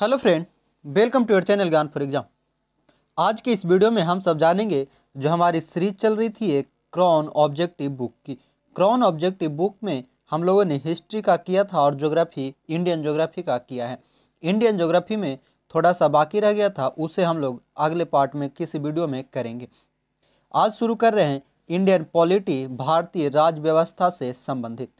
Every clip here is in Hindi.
hello friend welcome to your channel Gyan for exam आज के इस वीडियो में हम सब जानेंगे जो हमारी सीरीज चल रही थी एक क्रॉन ऑब्जेक्टिव बुक की क्रॉन ऑब्जेक्टिव बुक में हम लोगों ने हिस्ट्री का किया था और ज्योग्राफी इंडियन ज्योग्राफी का किया है इंडियन ज्योग्राफी में थोड़ा सा बाकी रह गया था उसे हम लोग अगले पार्ट में किसी वीडियो में करेंगे आज शुरू कर रहे हैं इंडियन पॉलिटी भारतीय राज्य व्यवस्था से संबंधित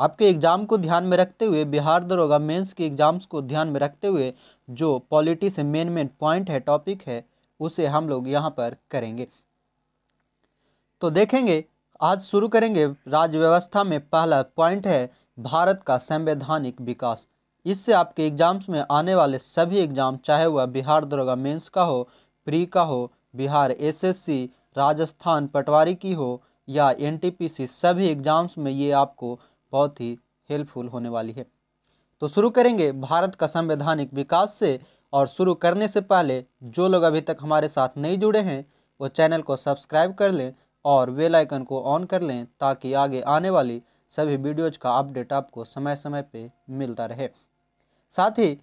आपके एग्ज़ाम को ध्यान में रखते हुए बिहार दरोगा मेंस के एग्ज़ाम्स को ध्यान में रखते हुए जो पॉलिटी से मेन मेन पॉइंट है टॉपिक है उसे हम लोग यहाँ पर करेंगे तो देखेंगे आज शुरू करेंगे राज्य व्यवस्था में पहला पॉइंट है भारत का संवैधानिक विकास इससे आपके एग्ज़ाम्स में आने वाले सभी एग्ज़ाम चाहे वह बिहार दरोगा मेन्स का हो प्री का हो बिहार एस राजस्थान पटवारी की हो या एन सभी एग्ज़ाम्स में ये आपको बहुत ही हेल्पफुल होने वाली है तो शुरू करेंगे भारत का संवैधानिक विकास से और शुरू करने से पहले जो लोग अभी तक हमारे साथ नहीं जुड़े हैं वो चैनल को सब्सक्राइब कर लें और वेल आइकन को ऑन कर लें ताकि आगे आने वाली सभी वीडियोज का अपडेट आपको समय समय पे मिलता रहे साथ ही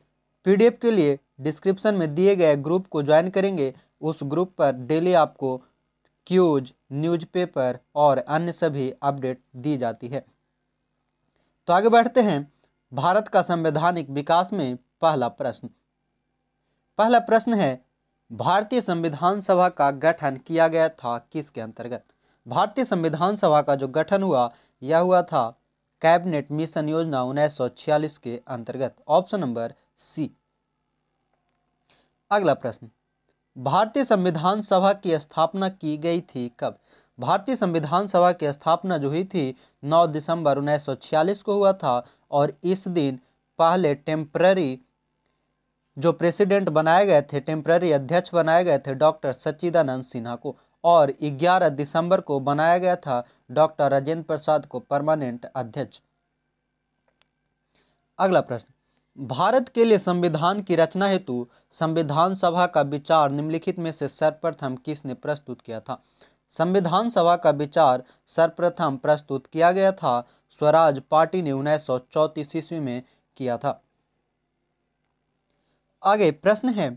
पीडीएफ के लिए डिस्क्रिप्शन में दिए गए ग्रुप को ज्वाइन करेंगे उस ग्रुप पर डेली आपको क्यूज न्यूज़पेपर और अन्य सभी अपडेट दी जाती है तो आगे बढ़ते हैं भारत का संवैधानिक विकास में पहला प्रश्न पहला प्रश्न है भारतीय संविधान सभा का गठन किया गया था किसके अंतर्गत भारतीय संविधान सभा का जो गठन हुआ यह हुआ था कैबिनेट मिशन योजना उन्नीस के अंतर्गत ऑप्शन नंबर सी अगला प्रश्न भारतीय संविधान सभा की स्थापना की गई थी कब भारतीय संविधान सभा की स्थापना जो हुई थी 9 दिसंबर उन्नीस को हुआ था और इस दिन पहले टेम्प्ररी जो प्रेसिडेंट बनाए गए थे टेम्प्ररी अध्यक्ष बनाए गए थे डॉक्टर सच्चिदानंद सिन्हा को और 11 दिसंबर को बनाया गया था डॉक्टर राजेंद्र प्रसाद को परमानेंट अध्यक्ष अगला प्रश्न भारत के लिए संविधान की रचना हेतु संविधान सभा का विचार निम्नलिखित में से सर्वप्रथम किसने प्रस्तुत किया था संविधान सभा का विचार सर्वप्रथम प्रस्तुत किया गया था स्वराज पार्टी ने उन्नीस सौ चौतीस ईस्वी में किया था आगे प्रश्न है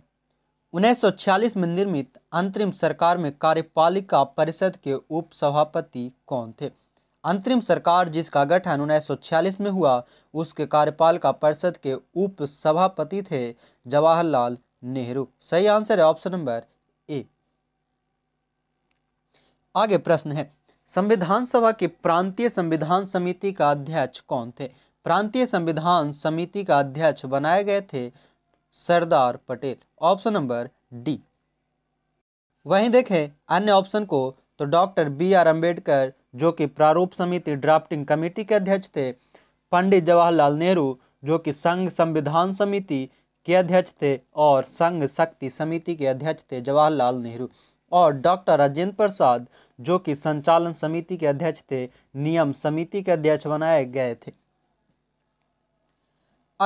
उन्नीस सौ छियालीस में निर्मित अंतरिम सरकार में कार्यपालिका परिषद के उप सभापति कौन थे अंतरिम सरकार जिसका गठन उन्नीस सौ छियालीस में हुआ उसके कार्यपालिका परिषद के उप सभापति थे जवाहरलाल नेहरू सही आंसर है ऑप्शन नंबर आगे प्रश्न है संविधान सभा की प्रांतीय संविधान समिति का अध्यक्ष कौन थे प्रांतीय संविधान समिति का अध्यक्ष बनाए गए थे Sardar Patel option number D वहीं देखें अन्य ऑप्शन को तो डॉक्टर बी आर अम्बेडकर जो कि प्रारूप समिति ड्राफ्टिंग कमेटी के अध्यक्ष थे पंडित जवाहरलाल नेहरू जो कि संघ संविधान समिति के अध्यक्ष थे और संघ शक्ति समिति के अध्यक्ष थे जवाहरलाल नेहरू और डॉक्टर राजेंद्र प्रसाद जो कि संचालन समिति के अध्यक्ष थे नियम समिति के अध्यक्ष बनाए गए थे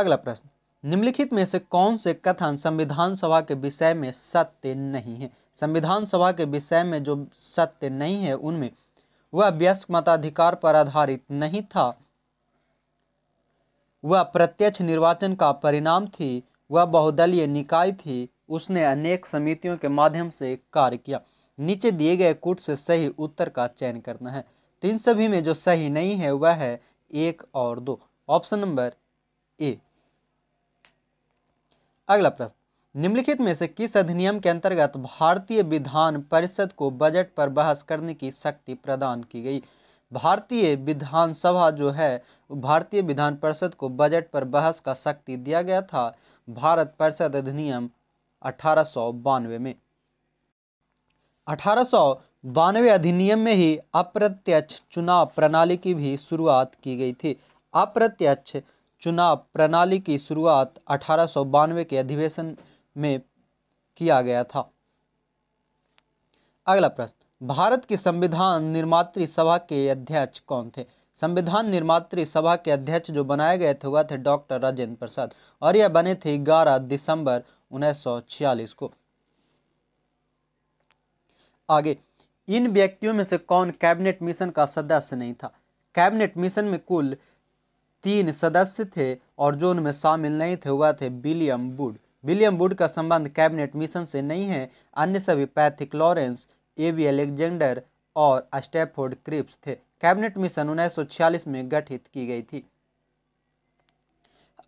अगला प्रश्न निम्नलिखित में से कौन से कथन संविधान सभा के विषय में सत्य नहीं है संविधान सभा के विषय में जो सत्य नहीं है उनमें वह व्यस्क मताधिकार पर आधारित नहीं था वह प्रत्यक्ष निर्वाचन का परिणाम थी वह बहुदलीय निकाय थी उसने अनेक समितियों के माध्यम से कार्य किया नीचे दिए गए कूट से सही उत्तर का चयन करना है तो इन सभी में जो सही नहीं है वह है एक और दो ऑप्शन नंबर ए अगला प्रश्न निम्नलिखित में से किस अधिनियम के अंतर्गत भारतीय विधान परिषद को बजट पर बहस करने की शक्ति प्रदान की गई भारतीय विधानसभा जो है भारतीय विधान परिषद को बजट पर बहस का शक्ति दिया गया था भारत परिषद अधिनियम अठारह में अठारह अधिनियम में ही अप्रत्यक्ष चुनाव प्रणाली की भी शुरुआत की गई थी अप्रत्यक्ष चुनाव प्रणाली की शुरुआत अठारह के अधिवेशन में किया गया था अगला प्रश्न भारत की संविधान निर्मात सभा के अध्यक्ष कौन थे संविधान निर्मात सभा के अध्यक्ष जो बनाए गए थे वह थे डॉक्टर राजेंद्र प्रसाद और यह बने थे ग्यारह दिसंबर उन्नीस को आगे इन व्यक्तियों में से कौन कैबिनेट मिशन का सदस्य नहीं था कैबिनेट मिशन में कुल तीन सदस्य थे और जो उनमें शामिल नहीं थे वह थे विलियम बुड विलियम बुड का संबंध कैबिनेट मिशन से नहीं है अन्य सभी पैथिक लॉरेंस एवी एलेक्जेंडर और स्टेफोर्ड क्रिप्स थे कैबिनेट मिशन 1946 में गठित की गई थी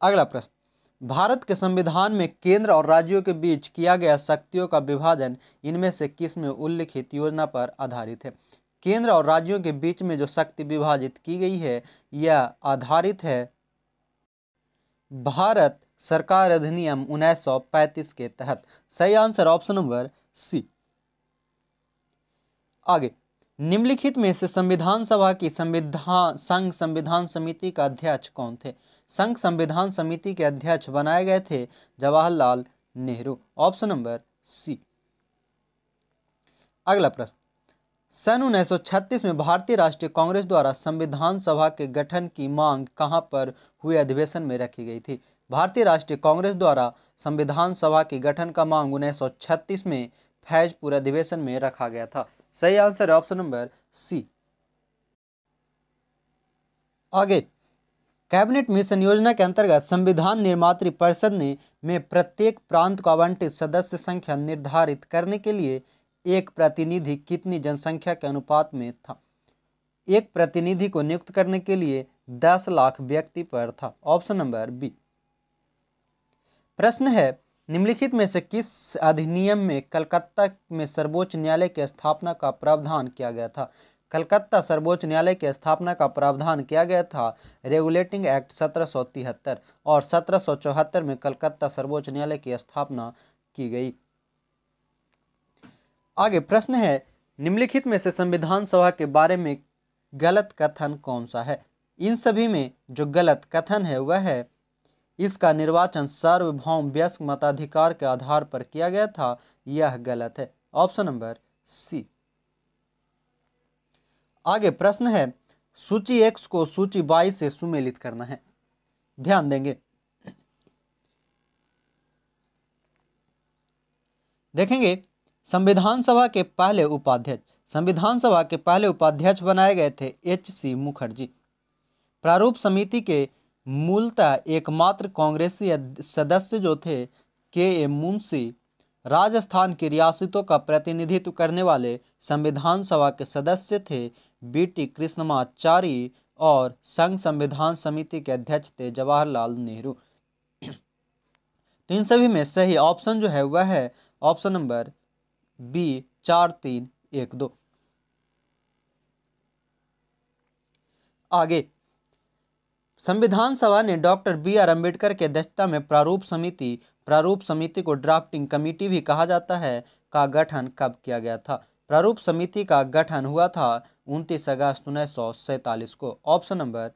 अगला प्रश्न भारत के संविधान में केंद्र और राज्यों के बीच किया गया शक्तियों का विभाजन इनमें से किस में उल्लिखित योजना पर आधारित है केंद्र और राज्यों के बीच में जो शक्ति विभाजित की गई है यह आधारित है भारत सरकार अधिनियम 1935 के तहत सही आंसर ऑप्शन नंबर सी आगे निम्नलिखित में से संविधान सभा की संविधान संघ संविधान समिति का अध्यक्ष कौन थे संघ संविधान समिति के अध्यक्ष बनाए गए थे Jawaharlal Nehru option number C अगला प्रश्न सन उन्नीस में भारतीय राष्ट्रीय कांग्रेस द्वारा संविधान सभा के गठन की मांग कहां पर हुए अधिवेशन में रखी गई थी भारतीय राष्ट्रीय कांग्रेस द्वारा संविधान सभा के गठन का मांग उन्नीस में फैजपुर अधिवेशन में रखा गया था सही आंसर है ऑप्शन नंबर सी आगे कैबिनेट मिशन योजना के अंतर्गत संविधान निर्मात परिषद ने में प्रत्येक प्रांत को आवंटित सदस्य संख्या निर्धारित करने के लिए एक प्रतिनिधि कितनी जनसंख्या के अनुपात में था एक प्रतिनिधि को नियुक्त करने के लिए दस लाख व्यक्ति पर था ऑप्शन नंबर बी प्रश्न है निम्नलिखित में से किस अधिनियम में कलकत्ता में सर्वोच्च न्यायालय की स्थापना का प्रावधान किया गया था कलकत्ता सर्वोच्च न्यायालय की स्थापना का प्रावधान किया गया था रेगुलेटिंग एक्ट सत्रह और सत्रह में कलकत्ता सर्वोच्च न्यायालय की स्थापना की गई आगे प्रश्न है निम्नलिखित में से संविधान सभा के बारे में गलत कथन कौन सा है इन सभी में जो गलत कथन है वह है इसका निर्वाचन सार्वभौम व्यस्क मताधिकार के आधार पर किया गया था यह गलत है ऑप्शन नंबर सी आगे प्रश्न है सूची एक्स को सूची बाईस से सुमेलित करना है ध्यान देंगे देखेंगे संविधान सभा के पहले उपाध्यक्ष संविधान सभा के पहले उपाध्यक्ष बनाए गए थे एच सी मुखर्जी प्रारूप समिति के मूलतः एकमात्र कांग्रेसी सदस्य जो थे के ए मुंशी राजस्थान की रियासतों का प्रतिनिधित्व करने वाले संविधान सभा के सदस्य थे बी टी कृष्णमाचारी और संघ संविधान समिति के अध्यक्ष थे जवाहरलाल नेहरू तो इन सभी में सही ऑप्शन जो है वह है ऑप्शन नंबर बी चार तीन एक दो आगे संविधान सभा ने डॉक्टर बी आर अम्बेडकर की अध्यक्षता में प्रारूप समिति प्रारूप समिति को ड्राफ्टिंग कमेटी भी कहा जाता है का गठन कब किया गया था प्रारूप समिति का गठन हुआ था उनतीस अगस्त उन्नीस सौ सैतालीस को ऑप्शन नंबर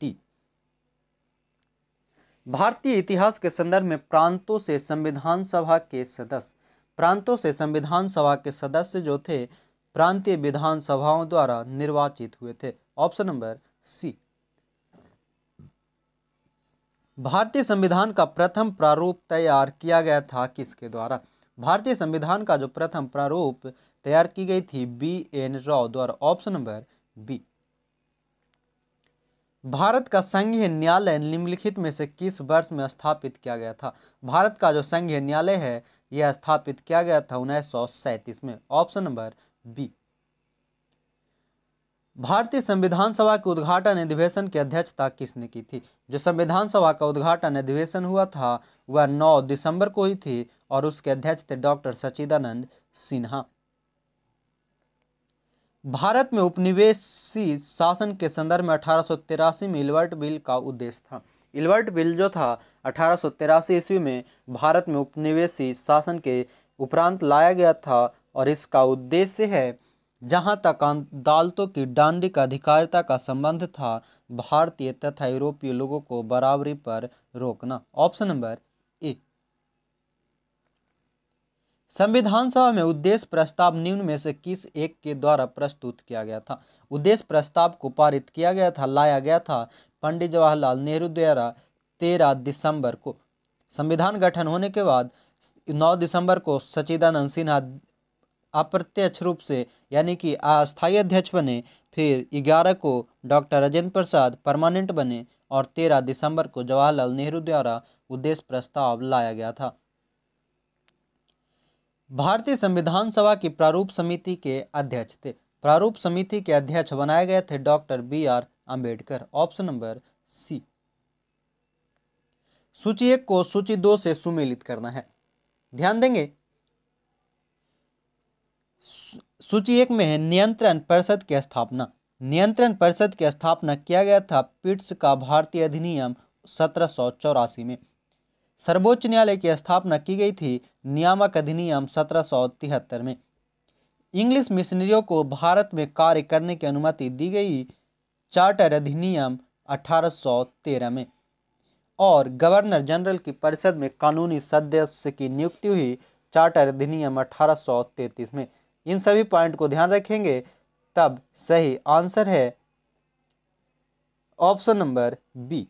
डी भारतीय इतिहास के संदर्भ में प्रांतों से संविधान सभा के सदस्य प्रांतों से संविधान सभा के सदस्य जो थे प्रांतीय विधानसभाओं द्वारा निर्वाचित हुए थे ऑप्शन नंबर सी भारतीय संविधान का प्रथम प्रारूप तैयार किया गया था किसके द्वारा भारतीय संविधान का जो प्रथम प्रारूप तैयार की गई थी बी एन राव द्वारा ऑप्शन नंबर बी भारत का संघीय न्यायालय निम्नलिखित में से किस वर्ष में स्थापित किया गया था भारत का जो संघीय न्यायालय है यह स्थापित किया गया था उन्नीस में ऑप्शन नंबर बी भारतीय संविधान सभा के उद्घाटन अधिवेशन की अध्यक्षता किसने की थी जो संविधान सभा का उद्घाटन अधिवेशन हुआ था वह 9 दिसंबर को ही थी और उसके अध्यक्ष थे डॉक्टर सचिदानंद सिन्हा भारत में उपनिवेशी शासन के संदर्भ में अठारह में इलवर्ट बिल का उद्देश्य था इलवर्ट बिल जो था अठारह ईस्वी में भारत में उपनिवेशी शासन के उपरांत लाया गया था और इसका उद्देश्य है जहां तक अदालतों की डांडिक अधिकारिता का संबंध था भारतीय तथा यूरोपीय लोगों को बराबरी पर रोकना ऑप्शन नंबर संविधान सभा में उद्देश्य प्रस्ताव निम्न में से किस एक के द्वारा प्रस्तुत किया गया था उद्देश्य प्रस्ताव को पारित किया गया था लाया गया था पंडित जवाहरलाल नेहरू द्वारा तेरह दिसंबर को संविधान गठन होने के बाद नौ दिसंबर को सचिदानंद सिन्हा अप्रत्यक्ष रूप से यानी कि अस्थायी अध्यक्ष बने फिर ग्यारह को डॉक्टर राजेंद्र प्रसाद परमानेंट बने और तेरह दिसंबर को जवाहरलाल नेहरू द्वारा उद्देश्य प्रस्ताव लाया गया था भारतीय संविधान सभा की प्रारूप समिति के अध्यक्ष थे प्रारूप समिति के अध्यक्ष बनाए गए थे doctor B R Ambedkar option number C सूची एक को सूची दो से सुमेलित करना है ध्यान देंगे सूची एक में है नियंत्रण परिषद की स्थापना नियंत्रण परिषद की स्थापना किया गया था पिट्स का भारतीय अधिनियम सत्रह में सर्वोच्च न्यायालय की स्थापना की गई थी नियामक अधिनियम सत्रह में इंग्लिश मिशनरियों को भारत में कार्य करने की अनुमति दी गई चार्टर अधिनियम 1813 में और गवर्नर जनरल की परिषद में कानूनी सदस्य की नियुक्ति हुई चार्टर अधिनियम 1833 में इन सभी पॉइंट को ध्यान रखेंगे तब सही आंसर है ऑप्शन नंबर बी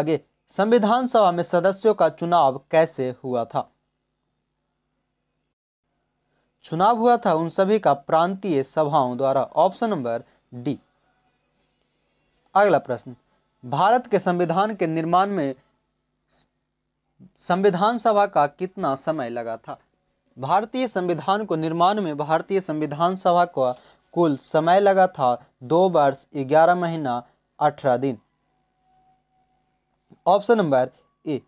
आगे संविधान सभा में सदस्यों का चुनाव कैसे हुआ था चुनाव हुआ था उन सभी का प्रांतीय सभाओं द्वारा ऑप्शन नंबर डी अगला प्रश्न भारत के संविधान के निर्माण में संविधान सभा का कितना समय लगा था भारतीय संविधान को निर्माण में भारतीय संविधान सभा का कुल समय लगा था दो वर्ष ग्यारह महीना अठारह दिन ऑप्शन नंबर ए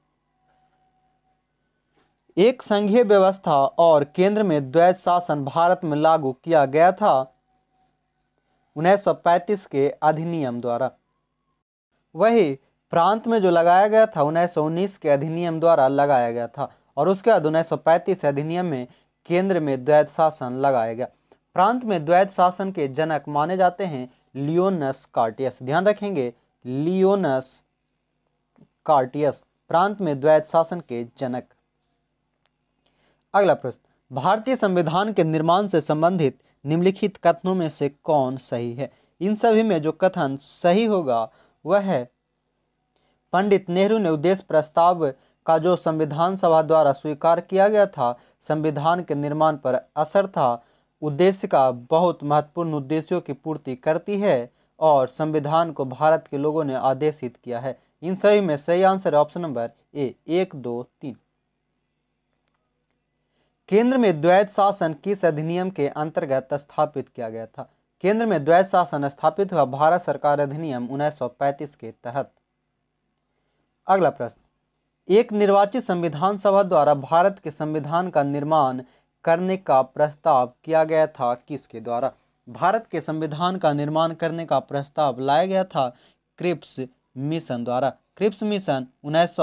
एक संघीय व्यवस्था और केंद्र में द्वैत शासन भारत में लागू किया गया था 1935 के अधिनियम द्वारा वही प्रांत में जो लगाया गया था 1919 के अधिनियम द्वारा लगाया गया था और उसके बाद पैंतीस अधिनियम में केंद्र में द्वैत शासन लगाया गया प्रांत में द्वैत शासन के जनक माने जाते हैं लियोनस कार्टियस ध्यान रखेंगे लियोनस कार्टियस प्रांत में द्वैत शासन के जनक अगला प्रश्न भारतीय संविधान के निर्माण से संबंधित निम्नलिखित कथनों में से कौन सही है इन सभी में जो कथन सही होगा वह है पंडित नेहरू ने उद्देश्य प्रस्ताव का जो संविधान सभा द्वारा स्वीकार किया गया था संविधान के निर्माण पर असर था उद्देश्य का बहुत महत्वपूर्ण उद्देश्यों की पूर्ति करती है और संविधान को भारत के लोगों ने आदेशित किया है इन सभी में सही आंसर ऑप्शन नंबर ए एक दो तीन केंद्र में द्वैत शासन किस अधिनियम के अंतर्गत स्थापित किया गया था केंद्र में द्वैत शासन स्थापित हुआ भारत सरकार अधिनियम 1935 के तहत अगला प्रश्न एक निर्वाचित संविधान सभा द्वारा भारत के संविधान का निर्माण करने का प्रस्ताव किया गया था किसके द्वारा भारत के संविधान का निर्माण करने का प्रस्ताव लाया गया था क्रिप्स मिशन द्वारा क्रिप्स मिशन उन्नीस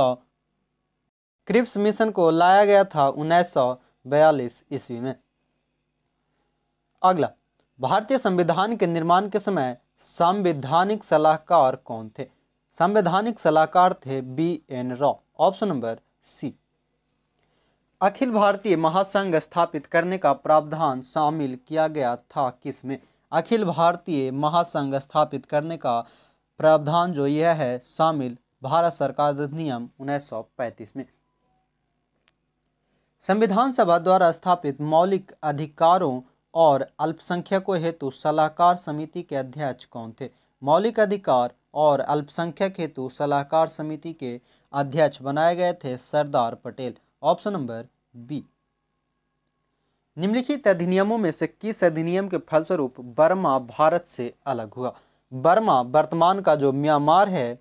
क्रिप्स मिशन को लाया गया था उन्नीस सौ बयालीस ईस्वी में अगला भारतीय संविधान के निर्माण के समय संवैधानिक सलाहकार कौन थे संवैधानिक सलाहकार थे B N Rau option number C अखिल भारतीय महासंघ स्थापित करने का प्रावधान शामिल किया गया था किसमें अखिल भारतीय महासंघ स्थापित करने का प्रावधान जो यह है शामिल भारत सरकार अधिनियम उन्नीस सौ पैंतीस में संविधान सभा द्वारा स्थापित मौलिक अधिकारों और अल्पसंख्यकों हेतु सलाहकार समिति के अध्यक्ष कौन थे मौलिक अधिकार और अल्पसंख्यक हेतु सलाहकार समिति के अध्यक्ष बनाए गए थे Sardar Patel option number B निम्नलिखित अधिनियमों में से किस अधिनियम के फलस्वरूप बर्मा भारत से अलग हुआ बर्मा वर्तमान का जो म्यांमार है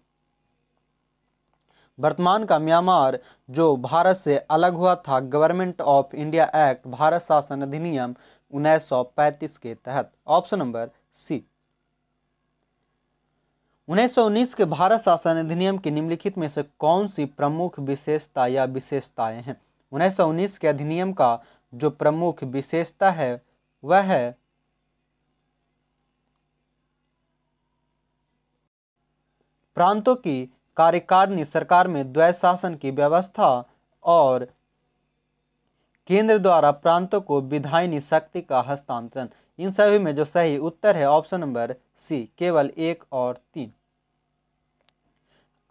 वर्तमान का म्यांमार जो भारत से अलग हुआ था government of India act Bharat शासन अधिनियम 1935 के तहत ऑप्शन नंबर सी 1919 के भारत शासन अधिनियम के निम्नलिखित में से कौन सी प्रमुख विशेषता या विशेषताएं हैं 1919 के अधिनियम का जो प्रमुख विशेषता है वह है प्रांतों की कार्यकारिणी सरकार में द्वैत शासन की व्यवस्था और केंद्र द्वारा प्रांतों को विधायनी शक्ति का हस्तांतरण इन सभी में जो सही उत्तर है ऑप्शन नंबर सी केवल एक और तीन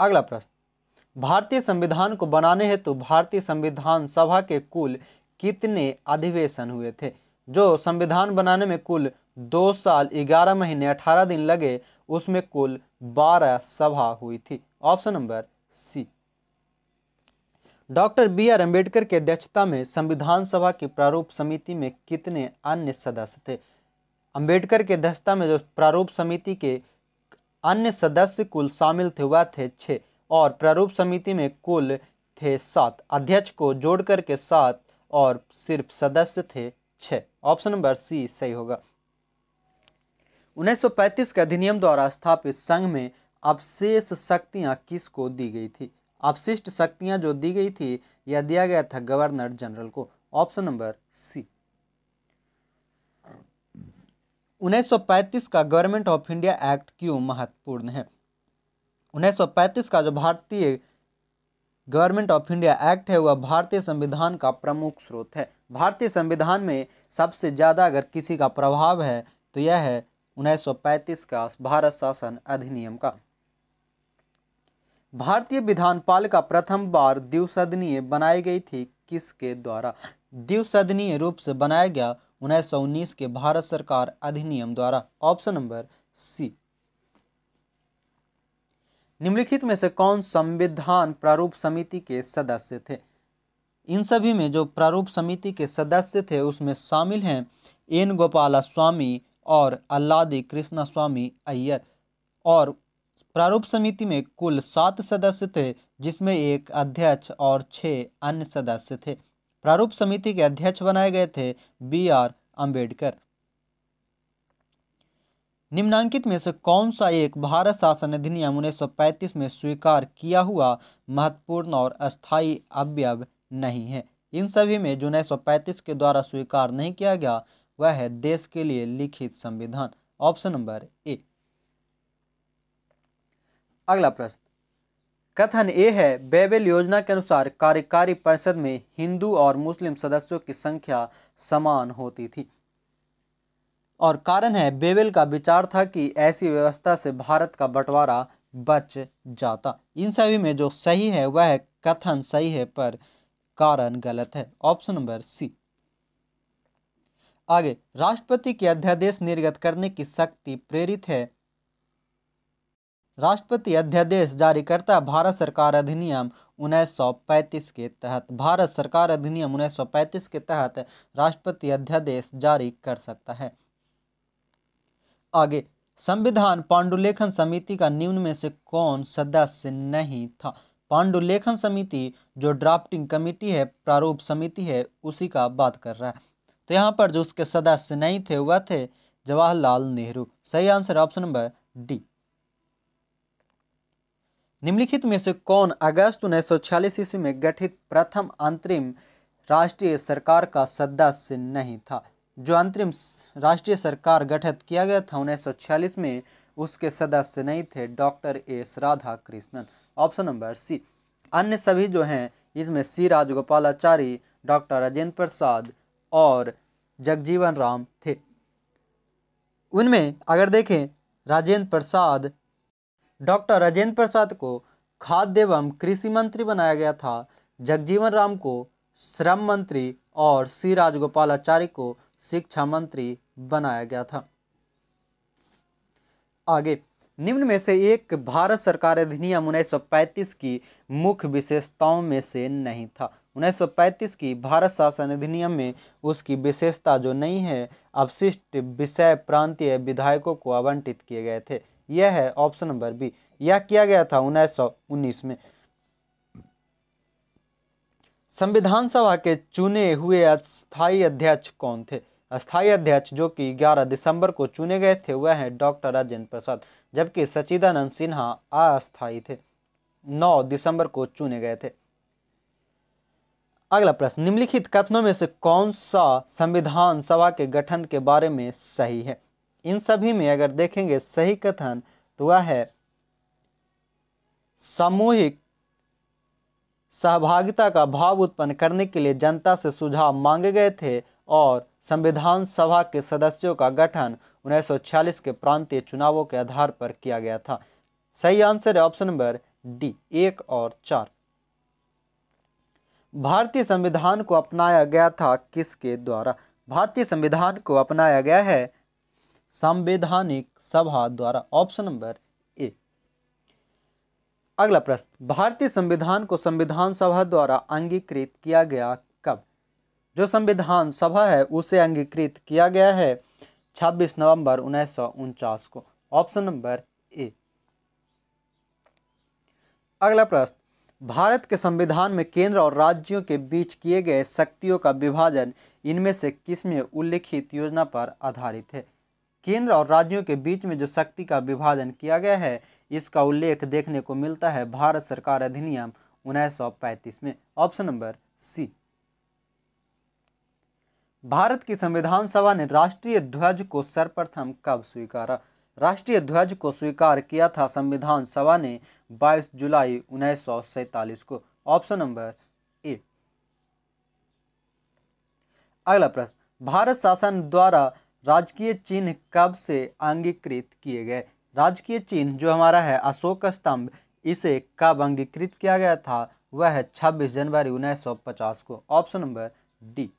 अगला प्रश्न भारतीय संविधान को बनाने हेतु भारतीय संविधान सभा के कुल कितने अधिवेशन हुए थे जो संविधान बनाने में कुल दो साल ग्यारह महीने अठारह दिन लगे उसमें कुल बारह सभा हुई थी option number C doctor B R Ambedkar की अध्यक्षता में संविधान सभा की प्रारूप समिति में कितने अन्य सदस्य थे अंबेडकर के अध्यक्षता में जो प्रारूप समिति के अन्य सदस्य कुल शामिल थे वह थे छः और प्रारूप समिति में कुल थे सात अध्यक्ष को जोड़कर के सात और सिर्फ सदस्य थे छः ऑप्शन नंबर सी सही होगा 1935 के अधिनियम द्वारा स्थापित संघ में अवशेष शक्तियां किसको दी गई थी अवशिष्ट शक्तियां जो दी गई थी यह दिया गया था गवर्नर जनरल को ऑप्शन नंबर सी 1935 का गवर्नमेंट ऑफ इंडिया एक्ट क्यों महत्वपूर्ण है 1935 का जो भारतीय गवर्नमेंट ऑफ इंडिया एक्ट है वह भारतीय संविधान का प्रमुख स्रोत है भारतीय संविधान में सबसे ज़्यादा अगर किसी का प्रभाव है तो यह है 1935 का भारत शासन अधिनियम का भारतीय विधान पालिका प्रथम बार द्विसदनीय बनाई गई थी किसके द्वारा द्विसदनीय रूप से बनाया गया 1919 के भारत सरकार अधिनियम द्वारा ऑप्शन नंबर सी निम्नलिखित में से कौन संविधान प्रारूप समिति के सदस्य थे इन सभी में जो प्रारूप समिति के सदस्य थे उसमें शामिल हैं एन गोपाला स्वामी और अल्लादी कृष्णा स्वामी अय्यर और प्रारूप समिति में कुल सात सदस्य थे जिसमें एक अध्यक्ष और छः अन्य सदस्य थे प्रारूप समिति के अध्यक्ष बनाए गए थे बी आर अम्बेडकर निम्नांकित में से कौन सा एक भारत शासन अधिनियम उन्नीस में स्वीकार किया हुआ महत्वपूर्ण और अस्थायी अवयव नहीं है इन सभी में जो उन्नीस के द्वारा स्वीकार नहीं किया गया वह है देश के लिए लिखित संविधान ऑप्शन नंबर ए अगला प्रश्न कथन ए है बेबेल योजना के अनुसार कार्यकारी परिषद में हिंदू और मुस्लिम सदस्यों की संख्या समान होती थी और कारण है बेबेल का विचार था कि ऐसी व्यवस्था से भारत का बंटवारा बच जाता इन सभी में जो सही है वह कथन सही है पर कारण गलत है ऑप्शन नंबर सी आगे राष्ट्रपति के अध्यादेश निर्गत करने की शक्ति प्रेरित है राष्ट्रपति अध्यादेश जारी करता भारत सरकार अधिनियम 1935 के तहत भारत सरकार अधिनियम 1935 के तहत राष्ट्रपति अध्यादेश जारी कर सकता है आगे संविधान पांडुलेखन समिति का निम्न में से कौन सदस्य नहीं था पांडुलेखन समिति जो ड्राफ्टिंग कमेटी है प्रारूप समिति है उसी का बात कर रहा है तो यहाँ पर जो उसके सदस्य नहीं थे वह थे जवाहरलाल नेहरू सही आंसर ऑप्शन नंबर डी निम्नलिखित में से कौन अगस्त उन्नीस सौ छियालीस ईस्वी में गठित प्रथम अंतरिम राष्ट्रीय सरकार का सदस्य नहीं था जो अंतरिम राष्ट्रीय सरकार गठित किया गया था उन्नीस सौ छियालीस में उसके सदस्य नहीं थे doctor S Radhakrishnan option number C अन्य सभी जो हैं इसमें सी राजगोपालाचारी डॉक्टर राजेंद्र प्रसाद और जगजीवन राम थे उनमें अगर देखें राजेंद्र प्रसाद डॉक्टर राजेंद्र प्रसाद को खाद्य एवं कृषि मंत्री बनाया गया था जगजीवन राम को श्रम मंत्री और सी राजगोपाल आचार्य को शिक्षा मंत्री बनाया गया था आगे निम्न में से एक भारत सरकार अधिनियम उन्नीस की मुख्य विशेषताओं में से नहीं था 1935 की भारत शासन अधिनियम में उसकी विशेषता जो नहीं है अवशिष्ट विषय प्रांतीय विधायकों को आवंटित किए गए थे यह है ऑप्शन नंबर बी यह किया गया था 1919 में संविधान सभा के चुने हुए अस्थायी अध्यक्ष कौन थे अस्थायी अध्यक्ष जो कि 11 दिसंबर को चुने गए थे वह हैं डॉक्टर राजेंद्र प्रसाद जबकि सचिदानंद सिन्हा अस्थायी थे 9 दिसंबर को चुने गए थे अगला प्रश्न निम्नलिखित कथनों में से कौन सा संविधान सभा के गठन के बारे में सही है इन सभी में अगर देखेंगे सही कथन तो वह है सामूहिक सहभागिता का भाव उत्पन्न करने के लिए जनता से सुझाव मांगे गए थे और संविधान सभा के सदस्यों का गठन 1946 के प्रांतीय चुनावों के आधार पर किया गया था सही आंसर है ऑप्शन नंबर डी एक और चार भारतीय संविधान को अपनाया गया था किसके द्वारा भारतीय संविधान को अपनाया गया है संवैधानिक सभा द्वारा ऑप्शन नंबर ए अगला प्रश्न भारतीय संविधान को संविधान सभा द्वारा अंगीकृत किया गया कब जो संविधान सभा है उसे अंगीकृत किया गया है 26 नवंबर उन्नीस को ऑप्शन नंबर ए अगला प्रश्न भारत के संविधान में केंद्र और राज्यों के बीच किए गए शक्तियों का विभाजन इनमें से किसमें उल्लिखित योजना पर आधारित है केंद्र और राज्यों के बीच में जो शक्ति का विभाजन किया गया है इसका उल्लेख देखने को मिलता है भारत सरकार अधिनियम पैंतीस में ऑप्शन नंबर सी भारत की संविधान सभा ने राष्ट्रीय ध्वज को सर्वप्रथम कब स्वीकारा राष्ट्रीय ध्वज को स्वीकार किया था संविधान सभा ने 22 जुलाई उन्नीस को ऑप्शन नंबर ए अगला प्रश्न भारत शासन द्वारा राजकीय चिन्ह कब से अंगीकृत किए गए राजकीय चिन्ह जो हमारा है अशोक स्तंभ इसे कब अंगीकृत किया गया था वह है 26 जनवरी 1950 को option number D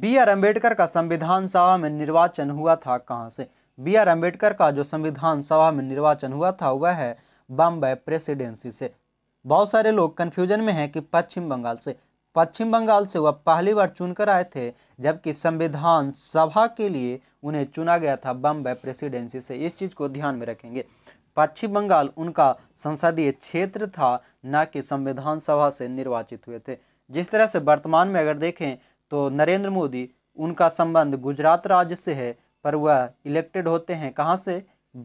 B R Ambedkar का संविधान सभा में निर्वाचन हुआ था कहाँ से बी आर अम्बेडकर का जो संविधान सभा में निर्वाचन हुआ था वह है बॉम्बे प्रेसिडेंसी से बहुत सारे लोग कन्फ्यूजन में हैं कि पश्चिम बंगाल से पश्चिम बंगाल से वह पहली बार चुनकर आए थे जबकि संविधान सभा के लिए उन्हें चुना गया था बम्बे प्रेसिडेंसी से इस चीज़ को ध्यान में रखेंगे पश्चिम बंगाल उनका संसदीय क्षेत्र था न कि संविधान सभा से निर्वाचित हुए थे जिस तरह से वर्तमान में अगर देखें तो नरेंद्र मोदी उनका संबंध गुजरात राज्य से है पर वह इलेक्टेड होते हैं कहाँ से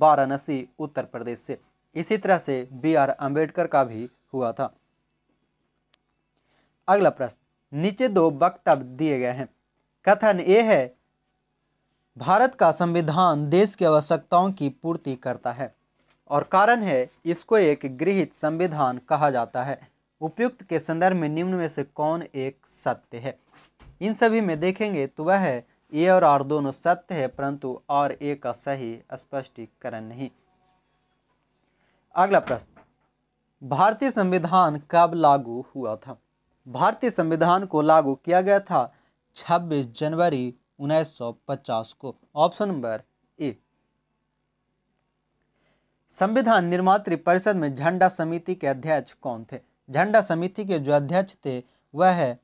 वाराणसी उत्तर प्रदेश से इसी तरह से बी आर अम्बेडकर का भी हुआ था अगला प्रश्न नीचे दो वक्तव्य दिए गए हैं कथन ये है भारत का संविधान देश की आवश्यकताओं की पूर्ति करता है और कारण है इसको एक गृहित संविधान कहा जाता है उपयुक्त के संदर्भ में निम्न में से कौन एक सत्य है इन सभी में देखेंगे तो वह है ए और आर दोनों सत्य है परंतु आर ए का सही स्पष्टीकरण नहीं अगला प्रश्न भारतीय संविधान कब लागू हुआ था भारतीय संविधान को लागू किया गया था 26 जनवरी 1950 को ऑप्शन नंबर ए संविधान निर्मात्री परिषद में झंडा समिति के अध्यक्ष कौन थे झंडा समिति के जो अध्यक्ष थे वह है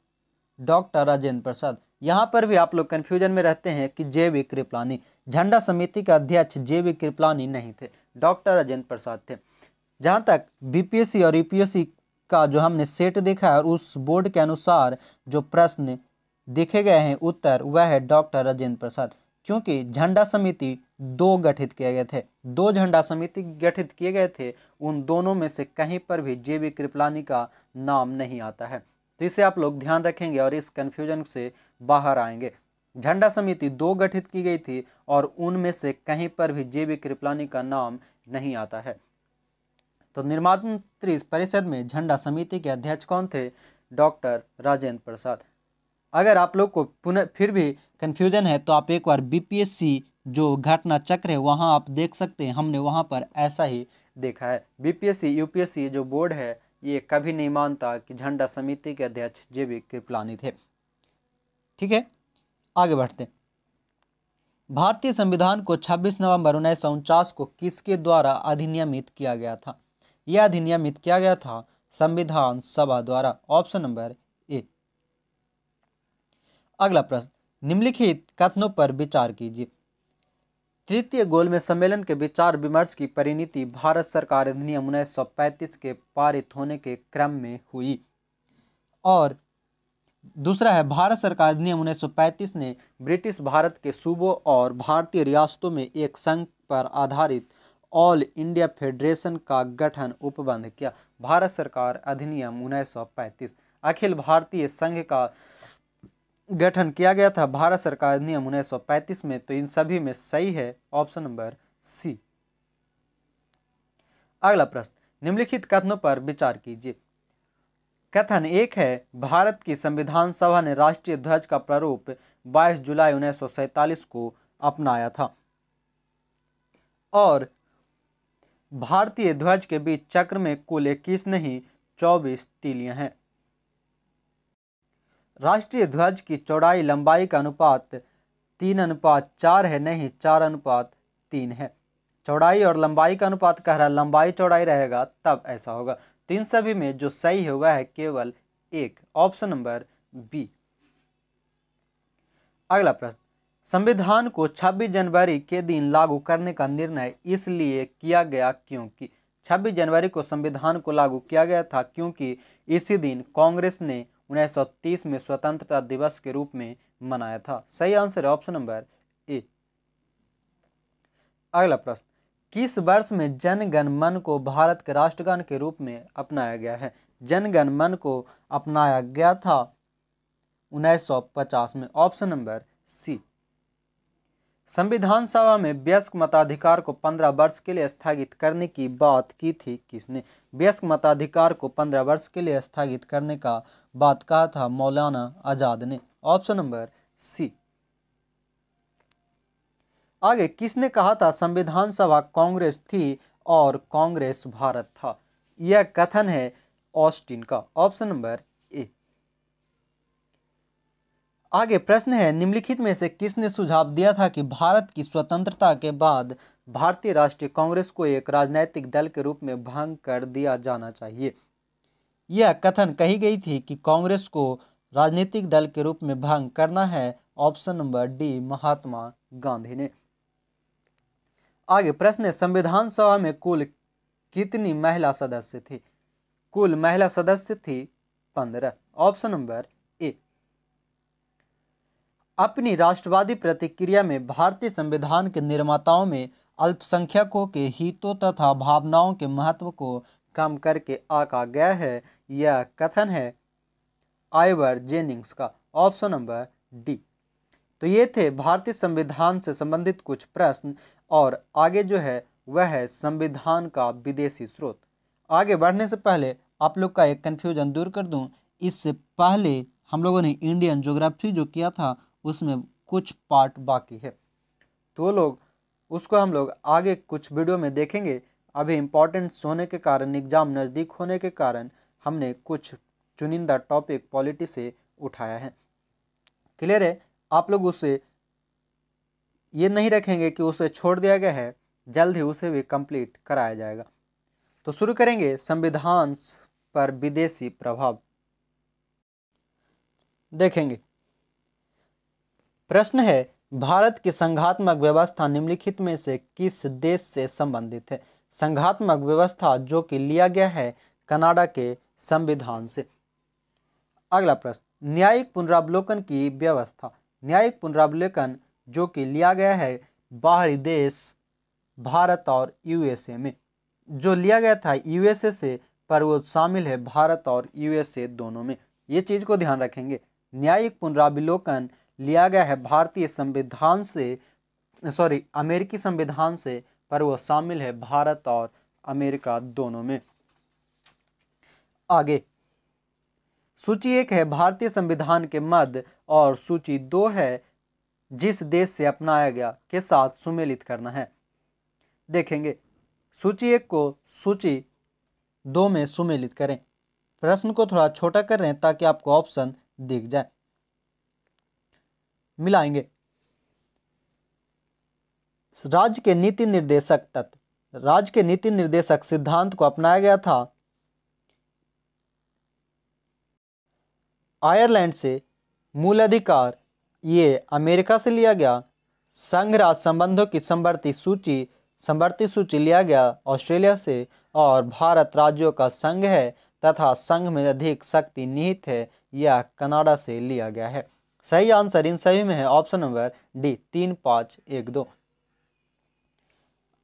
डॉक्टर राजेंद्र प्रसाद यहाँ पर भी आप लोग कन्फ्यूजन में रहते हैं कि जे वी कृपलानी झंडा समिति के अध्यक्ष जे वी कृपलानी नहीं थे डॉक्टर राजेंद्र प्रसाद थे जहाँ तक बी और यू e का जो हमने सेट देखा है और उस बोर्ड के अनुसार जो प्रश्न देखे गए हैं उत्तर वह है डॉक्टर राजेंद्र प्रसाद क्योंकि झंडा समिति दो गठित किए गए थे दो झंडा समिति गठित किए गए थे उन दोनों में से कहीं पर भी जे वी कृपलानी का नाम नहीं आता है तो इसे आप लोग ध्यान रखेंगे और इस कन्फ्यूजन से बाहर आएंगे झंडा समिति दो गठित की गई थी और उनमें से कहीं पर भी जे बी कृपलानी का नाम नहीं आता है तो निर्मात्री परिषद में झंडा समिति के अध्यक्ष कौन थे डॉक्टर राजेंद्र प्रसाद अगर आप लोग को पुनः फिर भी कन्फ्यूजन है तो आप एक बार बीपीएससी जो घटना चक्र है वहाँ आप देख सकते हैं हमने वहाँ पर ऐसा ही देखा है बीपीएससी यूपीएससी जो बोर्ड है ये कभी नहीं मानता कि झंडा समिति के अध्यक्ष जे बी कृपलानी थे ठीक है आगे बढ़ते भारतीय संविधान को 26 नवंबर उन्नीस को किसके द्वारा अधिनियमित किया गया था यह अधिनियमित किया गया था संविधान सभा द्वारा ऑप्शन नंबर ए अगला प्रश्न निम्नलिखित कथनों पर विचार कीजिए तृतीय गोल में सम्मेलन के विचार विमर्श की परिणति भारत सरकार अधिनियम उन्नीस के पारित होने के क्रम में हुई और दूसरा है भारत सरकार अधिनियम 1935 ने ब्रिटिश भारत के सूबों और भारतीय रियासतों में एक संघ पर आधारित ऑल इंडिया फेडरेशन का गठन उपबंध किया भारत सरकार अधिनियम पैंतीस अखिल भारतीय संघ का गठन किया गया था भारत सरकार सौ पैंतीस में तो इन सभी में सही है ऑप्शन नंबर सी अगला प्रश्न निम्नलिखित कथनों पर विचार कीजिए कथन एक है भारत की संविधान सभा ने राष्ट्रीय ध्वज का प्रारूप 22 जुलाई उन्नीस को अपनाया था और भारतीय ध्वज के बीच चक्र में कुल इक्कीस नहीं चौबीस तीलियां हैं राष्ट्रीय ध्वज की चौड़ाई लंबाई का अनुपात तीन अनुपात चार है नहीं चार अनुपात तीन है चौड़ाई और लंबाई का अनुपात कह रहा लंबाई चौड़ाई रहेगा तब ऐसा होगा तीन सभी में जो सही है वह है केवल एक ऑप्शन नंबर बी अगला प्रश्न संविधान को 26 जनवरी के दिन लागू करने का निर्णय इसलिए किया गया क्योंकि 26 जनवरी को संविधान को लागू किया गया था क्योंकि इसी दिन कांग्रेस ने 1930 में स्वतंत्रता दिवस के रूप में मनाया था सही आंसर है ऑप्शन नंबर ए अगला प्रश्न किस वर्ष में जनगण मन को भारत के राष्ट्रगान के रूप में अपनाया गया है जनगण मन को अपनाया गया था 1950 में ऑप्शन नंबर सी संविधान सभा में व्यस्क मताधिकार को पंद्रह वर्ष के लिए स्थगित करने की बात की थी किसने व्यस्क मताधिकार को पंद्रह वर्ष के लिए स्थगित करने का बात कहा था मौलाना आजाद ने ऑप्शन नंबर सी आगे किसने कहा था संविधान सभा कांग्रेस थी और कांग्रेस भारत था यह कथन है ऑस्टिन का ऑप्शन नंबर आगे प्रश्न है निम्नलिखित में से किसने सुझाव दिया था कि भारत की स्वतंत्रता के बाद भारतीय राष्ट्रीय कांग्रेस को एक राजनैतिक दल के रूप में भंग कर दिया जाना चाहिए यह कथन कही गई थी कि कांग्रेस को राजनीतिक दल के रूप में भंग करना है option number D Mahatma Gandhi ने आगे प्रश्न है संविधान सभा में कुल कितनी महिला सदस्य थी कुल महिला सदस्य थी पंद्रह ऑप्शन नंबर अपनी राष्ट्रवादी प्रतिक्रिया में भारतीय संविधान के निर्माताओं में अल्पसंख्यकों के हितों तथा भावनाओं के महत्व को कम करके आका गया है यह कथन है आइवर जेनिंग्स का ऑप्शन नंबर डी तो ये थे भारतीय संविधान से संबंधित कुछ प्रश्न और आगे जो है वह है संविधान का विदेशी स्रोत आगे बढ़ने से पहले आप लोग का एक कन्फ्यूजन दूर कर दूँ इससे पहले हम लोगों ने इंडियन ज्योग्राफी जो किया था उसमें कुछ पार्ट बाकी है तो लोग उसको हम लोग आगे कुछ वीडियो में देखेंगे अभी इम्पोर्टेंस होने के कारण एग्ज़ाम नज़दीक होने के कारण हमने कुछ चुनिंदा टॉपिक पॉलिटी से उठाया है क्लियर है आप लोग उसे ये नहीं रखेंगे कि उसे छोड़ दिया गया है जल्द ही उसे भी कंप्लीट कराया जाएगा तो शुरू करेंगे संविधान पर विदेशी प्रभाव देखेंगे प्रश्न है भारत की संघात्मक व्यवस्था निम्नलिखित में से किस देश से संबंधित है संघात्मक व्यवस्था जो कि लिया गया है कनाडा के संविधान से अगला प्रश्न न्यायिक पुनरावलोकन की व्यवस्था न्यायिक पुनरावलोकन जो कि लिया गया है बाहरी देश भारत और यूएसए में जो लिया गया था यूएसए से पर वो शामिल है भारत और यूएसए दोनों में ये चीज़ को ध्यान रखेंगे न्यायिक पुनरावलोकन लिया गया है भारतीय संविधान से सॉरी अमेरिकी संविधान से पर वो शामिल है भारत और अमेरिका दोनों में आगे सूची एक है भारतीय संविधान के मध्य और सूची दो है जिस देश से अपनाया गया के साथ सुमेलित करना है देखेंगे सूची एक को सूची दो में सुमेलित करें प्रश्न को थोड़ा छोटा कर रहे हैं ताकि आपको ऑप्शन दिख जाए मिलाएंगे राज्य के नीति निर्देशक तत्व राज्य के नीति निर्देशक सिद्धांत को अपनाया गया था आयरलैंड से मूल अधिकार ये अमेरिका से लिया गया संघ राज संबंधों की संवर्ती सूची संवर्ती सूची लिया गया ऑस्ट्रेलिया से और भारत राज्यों का संघ है तथा संघ में अधिक शक्ति निहित है यह कनाडा से लिया गया है सही आंसर इन सभी में है ऑप्शन नंबर डी तीन पाँच एक दो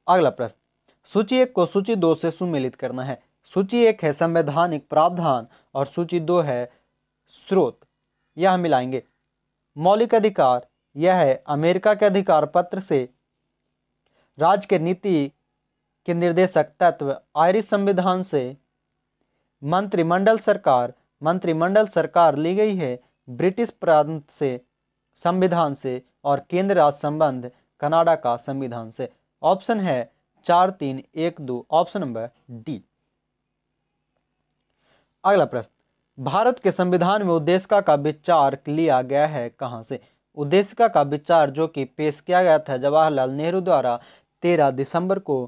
अगला प्रश्न सूची एक को सूची दो से सुमिलित करना है सूची एक है संवैधानिक प्रावधान और सूची दो है स्रोत यह मिलाएंगे मौलिक अधिकार यह है अमेरिका के अधिकार पत्र से राज्य के नीति के निर्देशक तत्व आयरिश संविधान से मंत्रिमंडल सरकार मंत्रिमंडल सरकार ली गई है ब्रिटिश प्रांत से संविधान से और केंद्र राज संबंध कनाडा का संविधान से ऑप्शन है चार तीन एक दो ऑप्शन नंबर डी अगला प्रश्न भारत के संविधान में उद्देशिका का विचार लिया गया है कहाँ से उद्देशिका का विचार जो कि पेश किया गया था जवाहरलाल नेहरू द्वारा तेरह दिसंबर को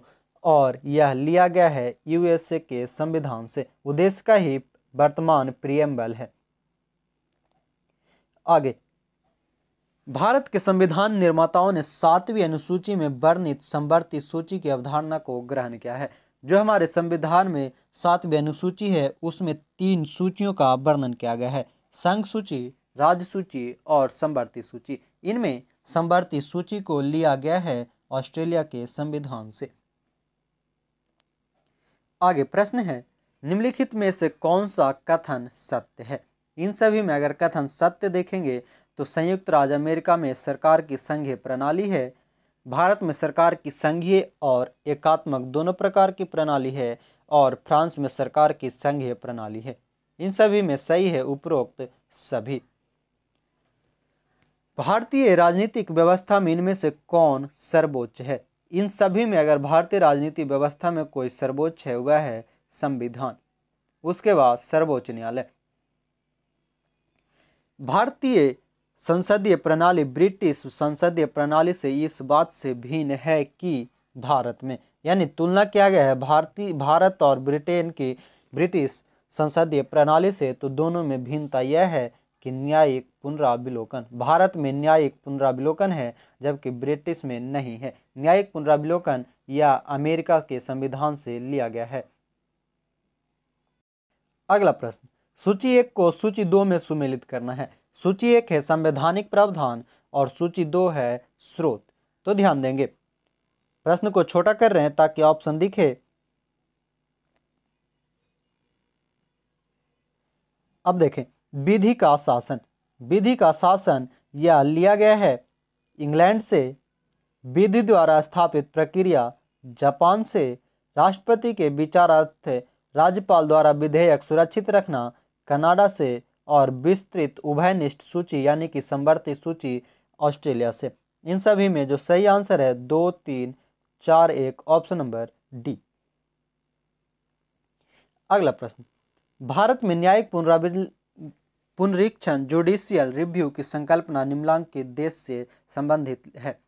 और यह लिया गया है यूएसए के संविधान से उद्देशिका ही वर्तमान प्रियम्बल है आगे भारत के संविधान निर्माताओं ने सातवीं अनुसूची में वर्णित संवर्ती सूची की अवधारणा को ग्रहण किया है जो हमारे संविधान में सातवीं अनुसूची है उसमें तीन सूचियों का वर्णन किया गया है संघ सूची राज्य सूची और संवर्ती सूची इनमें संवर्ती सूची को लिया गया है ऑस्ट्रेलिया के संविधान से आगे प्रश्न है निम्नलिखित में से कौन सा कथन सत्य है इन सभी में अगर कथन सत्य देखेंगे तो संयुक्त राज्य अमेरिका में सरकार की संघीय प्रणाली है भारत में सरकार की संघीय और एकात्मक दोनों प्रकार की प्रणाली है और फ्रांस में सरकार की संघीय प्रणाली है इन सभी में सही है उपरोक्त सभी भारतीय राजनीतिक व्यवस्था में इनमें से कौन सर्वोच्च है इन सभी में अगर भारतीय राजनीतिक व्यवस्था में कोई सर्वोच्च है वह है संविधान उसके बाद सर्वोच्च न्यायालय भारतीय संसदीय प्रणाली ब्रिटिश संसदीय प्रणाली से इस बात से भिन्न है कि भारत में यानी तुलना किया गया है भारतीय भारत और ब्रिटेन की ब्रिटिश संसदीय प्रणाली से तो दोनों में भिन्नता यह है कि न्यायिक पुनराविलोकन भारत में न्यायिक पुनराविलोकन है जबकि ब्रिटिश में नहीं है न्यायिक पुनराविलोकन या अमेरिका के संविधान से लिया गया है अगला प्रश्न सूची एक को सूची दो में सुमेलित करना है सूची एक है संवैधानिक प्रावधान और सूची दो है स्रोत तो ध्यान देंगे प्रश्न को छोटा कर रहे हैं ताकि ऑप्शन दिखे अब देखें विधि का शासन विधि का शासन यह लिया गया है इंग्लैंड से विधि द्वारा स्थापित प्रक्रिया जापान से राष्ट्रपति के विचारार्थ राज्यपाल द्वारा विधेयक सुरक्षित रखना कनाडा से और विस्तृत उभयनिष्ठ सूची यानी कि संवर्ती सूची ऑस्ट्रेलिया से इन सभी में जो सही आंसर है दो तीन चार एक ऑप्शन नंबर डी अगला प्रश्न भारत में न्यायिक पुनरीक्षण जुडिशियल रिव्यू की संकल्पना निम्नलिखित देश से संबंधित है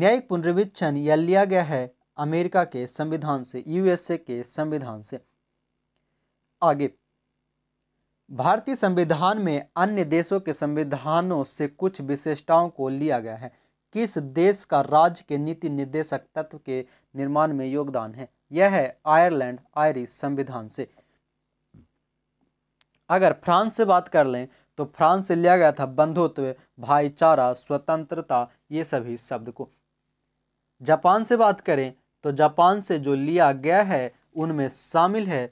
न्यायिक पुनरीक्षण यह लिया गया है अमेरिका के संविधान से यूएसए के संविधान से आगे भारतीय संविधान में अन्य देशों के संविधानों से कुछ विशेषताओं को लिया गया है किस देश का राज्य के नीति निर्देशक तत्व के निर्माण में योगदान है यह है आयरलैंड आयरिश संविधान से अगर फ्रांस से बात कर लें तो फ्रांस से लिया गया था बंधुत्व भाईचारा स्वतंत्रता ये सभी शब्द को जापान से बात करें तो जापान से जो लिया गया है उनमें शामिल है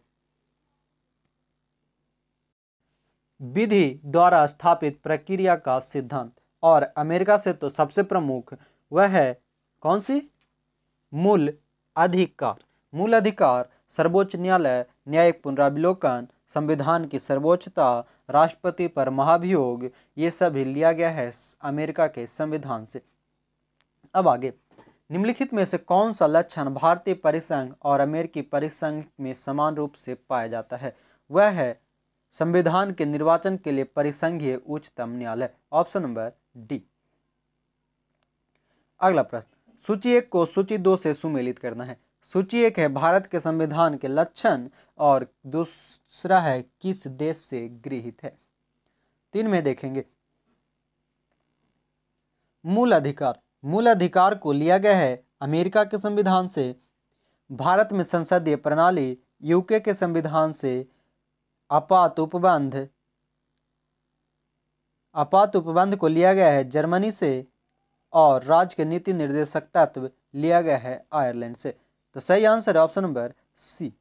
विधि द्वारा स्थापित प्रक्रिया का सिद्धांत और अमेरिका से तो सबसे प्रमुख वह है कौन सी मूल अधिकार मूल अधिकार सर्वोच्च न्यायालय न्यायिक पुनराविलोकन संविधान की सर्वोच्चता राष्ट्रपति पर महाभियोग ये सभी लिया गया है अमेरिका के संविधान से अब आगे निम्नलिखित में से कौन सा लक्षण भारतीय परिसंघ और अमेरिकी परिसंघ में समान रूप से पाया जाता है वह है संविधान के निर्वाचन के लिए परिसंघीय उच्चतम न्यायालय ऑप्शन नंबर डी अगला प्रश्न सूची एक को सूची दो से सुमेलित करना है सूची एक है भारत के संविधान के लक्षण और दूसरा है किस देश से गृहित है तीन में देखेंगे मूल अधिकार मूल अधिकार को लिया गया है अमेरिका के संविधान से भारत में संसदीय प्रणाली यूके के संविधान से आपात उपबंध आपात उपबंध को लिया गया है जर्मनी से और राज्य के नीति निर्देशक तत्व लिया गया है आयरलैंड से तो सही आंसर है ऑप्शन नंबर सी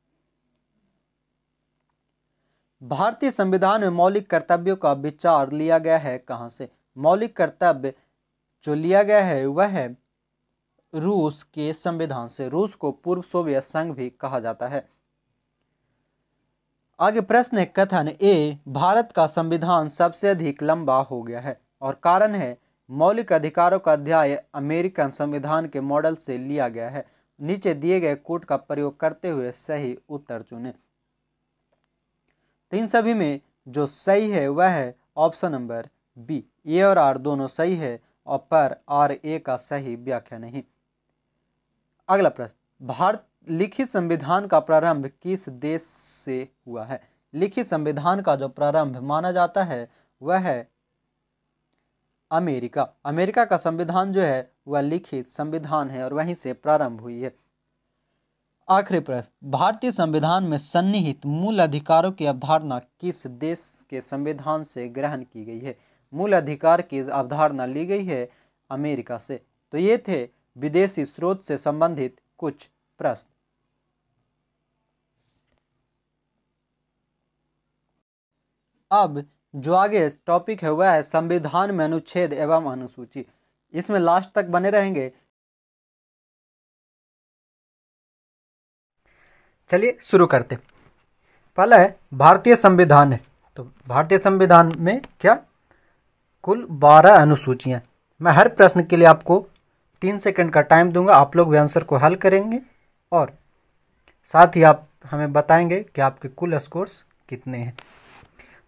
भारतीय संविधान में मौलिक कर्तव्यों का विचार लिया गया है कहाँ से मौलिक कर्तव्य जो लिया गया है वह है रूस के संविधान से रूस को पूर्व सोवियत संघ भी कहा जाता है आगे प्रश्न है कथन ए भारत का संविधान सबसे अधिक लंबा हो गया है और कारण है मौलिक अधिकारों का अध्याय अमेरिकन संविधान के मॉडल से लिया गया है नीचे दिए गए कोट का प्रयोग करते हुए सही उत्तर चुने तीन तो इन सभी में जो सही है वह है ऑप्शन नंबर बी ए और आर दोनों सही है और पर आर ए का सही व्याख्या नहीं अगला प्रश्न भारत लिखित संविधान का प्रारंभ किस देश से हुआ है लिखित संविधान का जो प्रारंभ माना जाता है वह है अमेरिका अमेरिका का संविधान जो है वह लिखित संविधान है और वहीं से प्रारंभ हुई है आखिरी प्रश्न भारतीय संविधान में सन्निहित मूल अधिकारों की अवधारणा किस देश के संविधान से ग्रहण की गई है मूल अधिकार की अवधारणा ली गई है अमेरिका से तो ये थे विदेशी स्रोत से संबंधित कुछ प्रश्न अब जो आगे टॉपिक है वह है संविधान में अनुच्छेद एवं अनुसूची इसमें लास्ट तक बने रहेंगे चलिए शुरू करते पहला है भारतीय संविधान है तो भारतीय संविधान में क्या कुल बारह अनुसूचियाँ मैं हर प्रश्न के लिए आपको तीन सेकंड का टाइम दूंगा आप लोग भी आंसर को हल करेंगे और साथ ही आप हमें बताएंगे कि आपके कुल स्कोर्स कितने हैं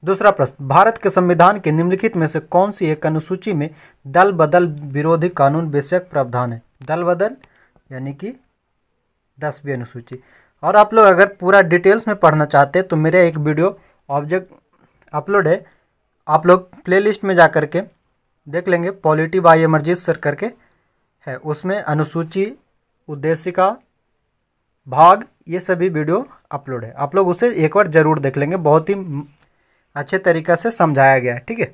दूसरा प्रश्न भारत के संविधान के निम्नलिखित में से कौन सी एक अनुसूची में दल बदल विरोधी कानून विषयक प्रावधान है दल बदल यानी कि दसवीं अनुसूची और आप लोग अगर पूरा डिटेल्स में पढ़ना चाहते हैं तो मेरे एक वीडियो ऑब्जेक्ट अपलोड है आप लोग प्लेलिस्ट में जा कर के देख लेंगे पॉलिटी बाई अमरजीत सर करके है उसमें अनुसूची उद्देशिका भाग ये सभी वीडियो अपलोड है आप लोग उसे एक बार ज़रूर देख लेंगे बहुत ही अच्छे तरीक़े से समझाया गया है ठीक है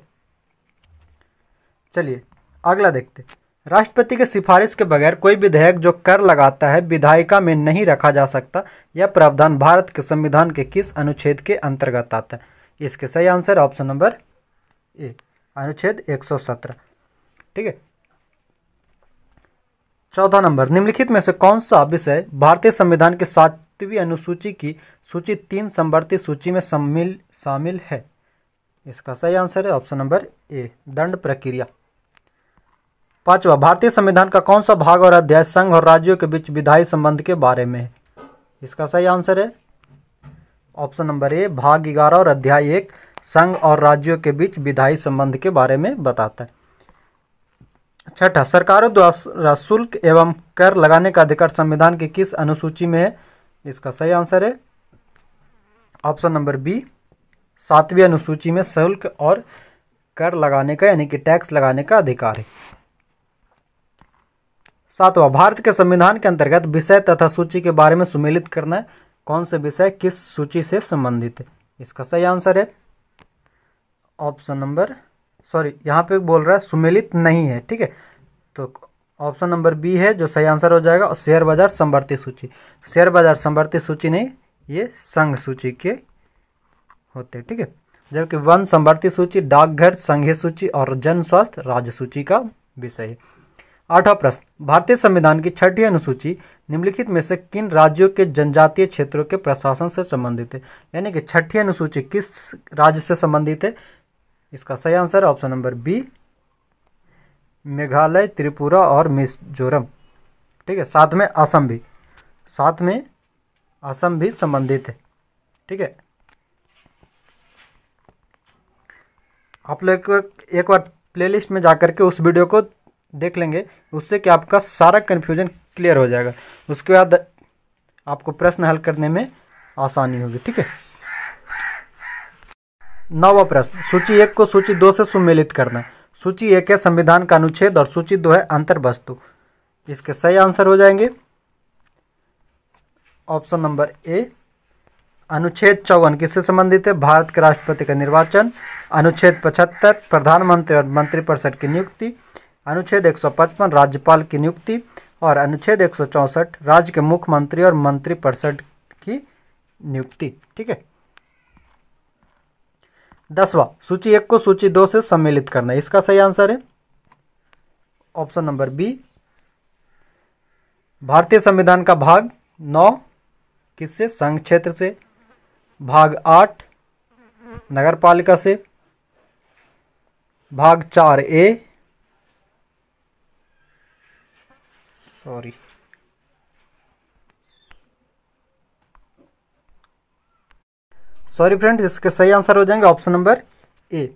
चलिए अगला देखते राष्ट्रपति के सिफारिश के बगैर कोई विधेयक जो कर लगाता है विधायिका में नहीं रखा जा सकता यह प्रावधान भारत के संविधान के किस अनुच्छेद के अंतर्गत आता है इसके सही आंसर ऑप्शन नंबर ए अनुच्छेद 117 ठीक है चौथा नंबर निम्नलिखित में से कौन सा विषय भारतीय संविधान के साथ सातवीं अनुसूची की सूची तीन संवर्ती सूची में सम्मिल शामिल है इसका सही आंसर है ऑप्शन नंबर ए दंड प्रक्रिया पांचवा भारतीय संविधान का कौन सा भाग और अध्याय संघ और राज्यों के बीच विधायी संबंध के बारे में है इसका सही आंसर है ऑप्शन नंबर ए भाग ग्यारह और अध्याय एक संघ और राज्यों के बीच विधायी संबंध के बारे में बताता है छठा सरकारों द्वारा शुल्क एवं कर लगाने का अधिकार संविधान की किस अनुसूची में है इसका सही आंसर है ऑप्शन नंबर बी सातवीं अनुसूची में शुल्क और कर लगाने का यानी कि टैक्स लगाने का अधिकार है सातवां भारत के संविधान के अंतर्गत विषय तथा सूची के बारे में सुमेलित करना कौन से विषय किस सूची से संबंधित है इसका सही आंसर है ऑप्शन नंबर सॉरी यहाँ पे बोल रहा है सुमेलित नहीं है ठीक है तो ऑप्शन नंबर बी है जो सही आंसर हो जाएगा और शेयर बाजार संवर्ती सूची शेयर बाजार संवर्ती सूची नहीं ये संघ सूची के होते ठीक है जबकि वन संवर्ती सूची डाकघर संघीय सूची और जन स्वास्थ्य राज्य सूची का विषय है आठवां प्रश्न भारतीय संविधान की छठी अनुसूची निम्नलिखित में से किन राज्यों के जनजातीय क्षेत्रों के प्रशासन से संबंधित है यानी कि छठी अनुसूची किस राज्य से संबंधित है इसका सही answer option number B Meghalaya Tripura और मिजोरम ठीक है साथ में असम भी साथ में असम भी संबंधित है ठीक है आप लोग एक बार प्लेलिस्ट में जा करके उस वीडियो को देख लेंगे उससे कि आपका सारा कन्फ्यूजन क्लियर हो जाएगा उसके बाद आपको प्रश्न हल करने में आसानी होगी ठीक है नवा प्रश्न सूची एक को सूची दो से सुमेलित करना सूची एक है संविधान का अनुच्छेद और सूची दो है अंतर वस्तु इसके सही आंसर हो जाएंगे ऑप्शन नंबर ए अनुच्छेद चौवन किससे संबंधित है भारत के राष्ट्रपति का निर्वाचन अनुच्छेद पचहत्तर प्रधानमंत्री और मंत्रिपरिषद की नियुक्ति अनुच्छेद एक सौ पचपन राज्यपाल की नियुक्ति और अनुच्छेद एक सौ चौंसठ राज्य के मुख्यमंत्री और मंत्रिपरिषद की नियुक्ति ठीक है दसवा सूची एक को सूची दो से सम्मिलित करना इसका सही आंसर है ऑप्शन नंबर बी भारतीय संविधान का भाग नौ किससे संघ क्षेत्र से भाग आठ नगरपालिका से भाग चार ए सॉरी सॉरी फ्रेंड्स इसके सही आंसर हो जाएंगे ऑप्शन नंबर ए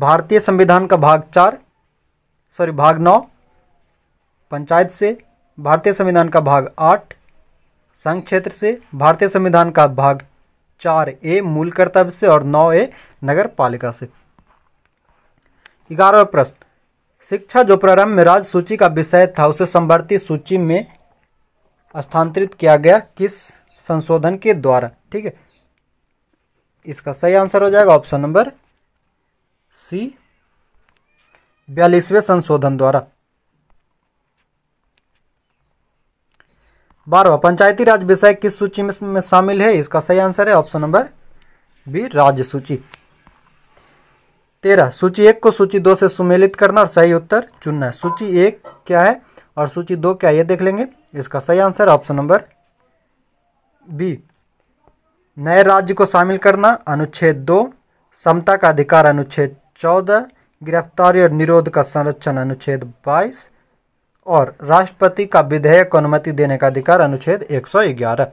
भारतीय संविधान का भाग चार सॉरी भाग नौ पंचायत से भारतीय संविधान का भाग आठ संघ क्षेत्र से भारतीय संविधान का भाग चार ए मूल कर्तव्य से और नौ ए नगर पालिका से ग्यारहवा प्रश्न शिक्षा जो प्रारंभ में राज्य सूची का विषय था उसे संवर्ती सूची में स्थानांतरित किया गया किस संशोधन के द्वारा ठीक है इसका सही आंसर हो जाएगा ऑप्शन नंबर सी बयालीसवें संशोधन द्वारा बारवा पंचायती राज विषय किस सूची में, में शामिल है इसका सही आंसर है ऑप्शन नंबर बी राज्य सूची तेरह सूची एक को सूची दो से सुमेलित करना और सही उत्तर चुनना है सूची एक क्या है और सूची दो क्या है ये देख लेंगे इसका सही आंसर ऑप्शन नंबर बी नए राज्य को शामिल करना अनुच्छेद दो समता का अधिकार अनुच्छेद चौदह गिरफ्तारी और निरोध का संरक्षण अनुच्छेद बाईस और राष्ट्रपति का विधेयक अनुमति देने का अधिकार अनुच्छेद ग्यारह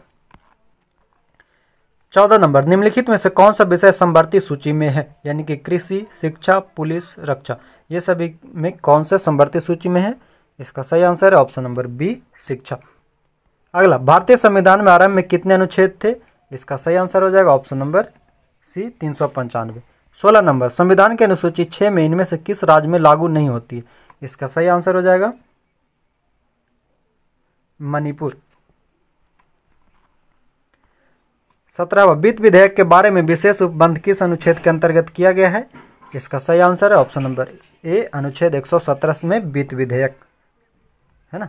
चौदह नंबर निम्नलिखित में से कौन सा विषय संवर्ती सूची में है यानी कि कृषि शिक्षा पुलिस रक्षा ये सभी में कौन से संवर्ती सूची में है इसका सही आंसर है ऑप्शन नंबर बी शिक्षा अगला भारतीय संविधान में आरंभ में कितने अनुच्छेद थे इसका सही आंसर हो जाएगा ऑप्शन नंबर सी तीन सौ पंचानवे सोलह नंबर संविधान के अनुसूची छः में इनमें से किस राज्य में लागू नहीं होती इसका सही आंसर हो जाएगा मणिपुर सत्रहवा वित्त विधेयक के बारे में विशेष उपबंध किस अनुच्छेद के अंतर्गत किया गया है इसका सही आंसर है ऑप्शन नंबर ए अनुच्छेद एक में वित्त विधेयक है ना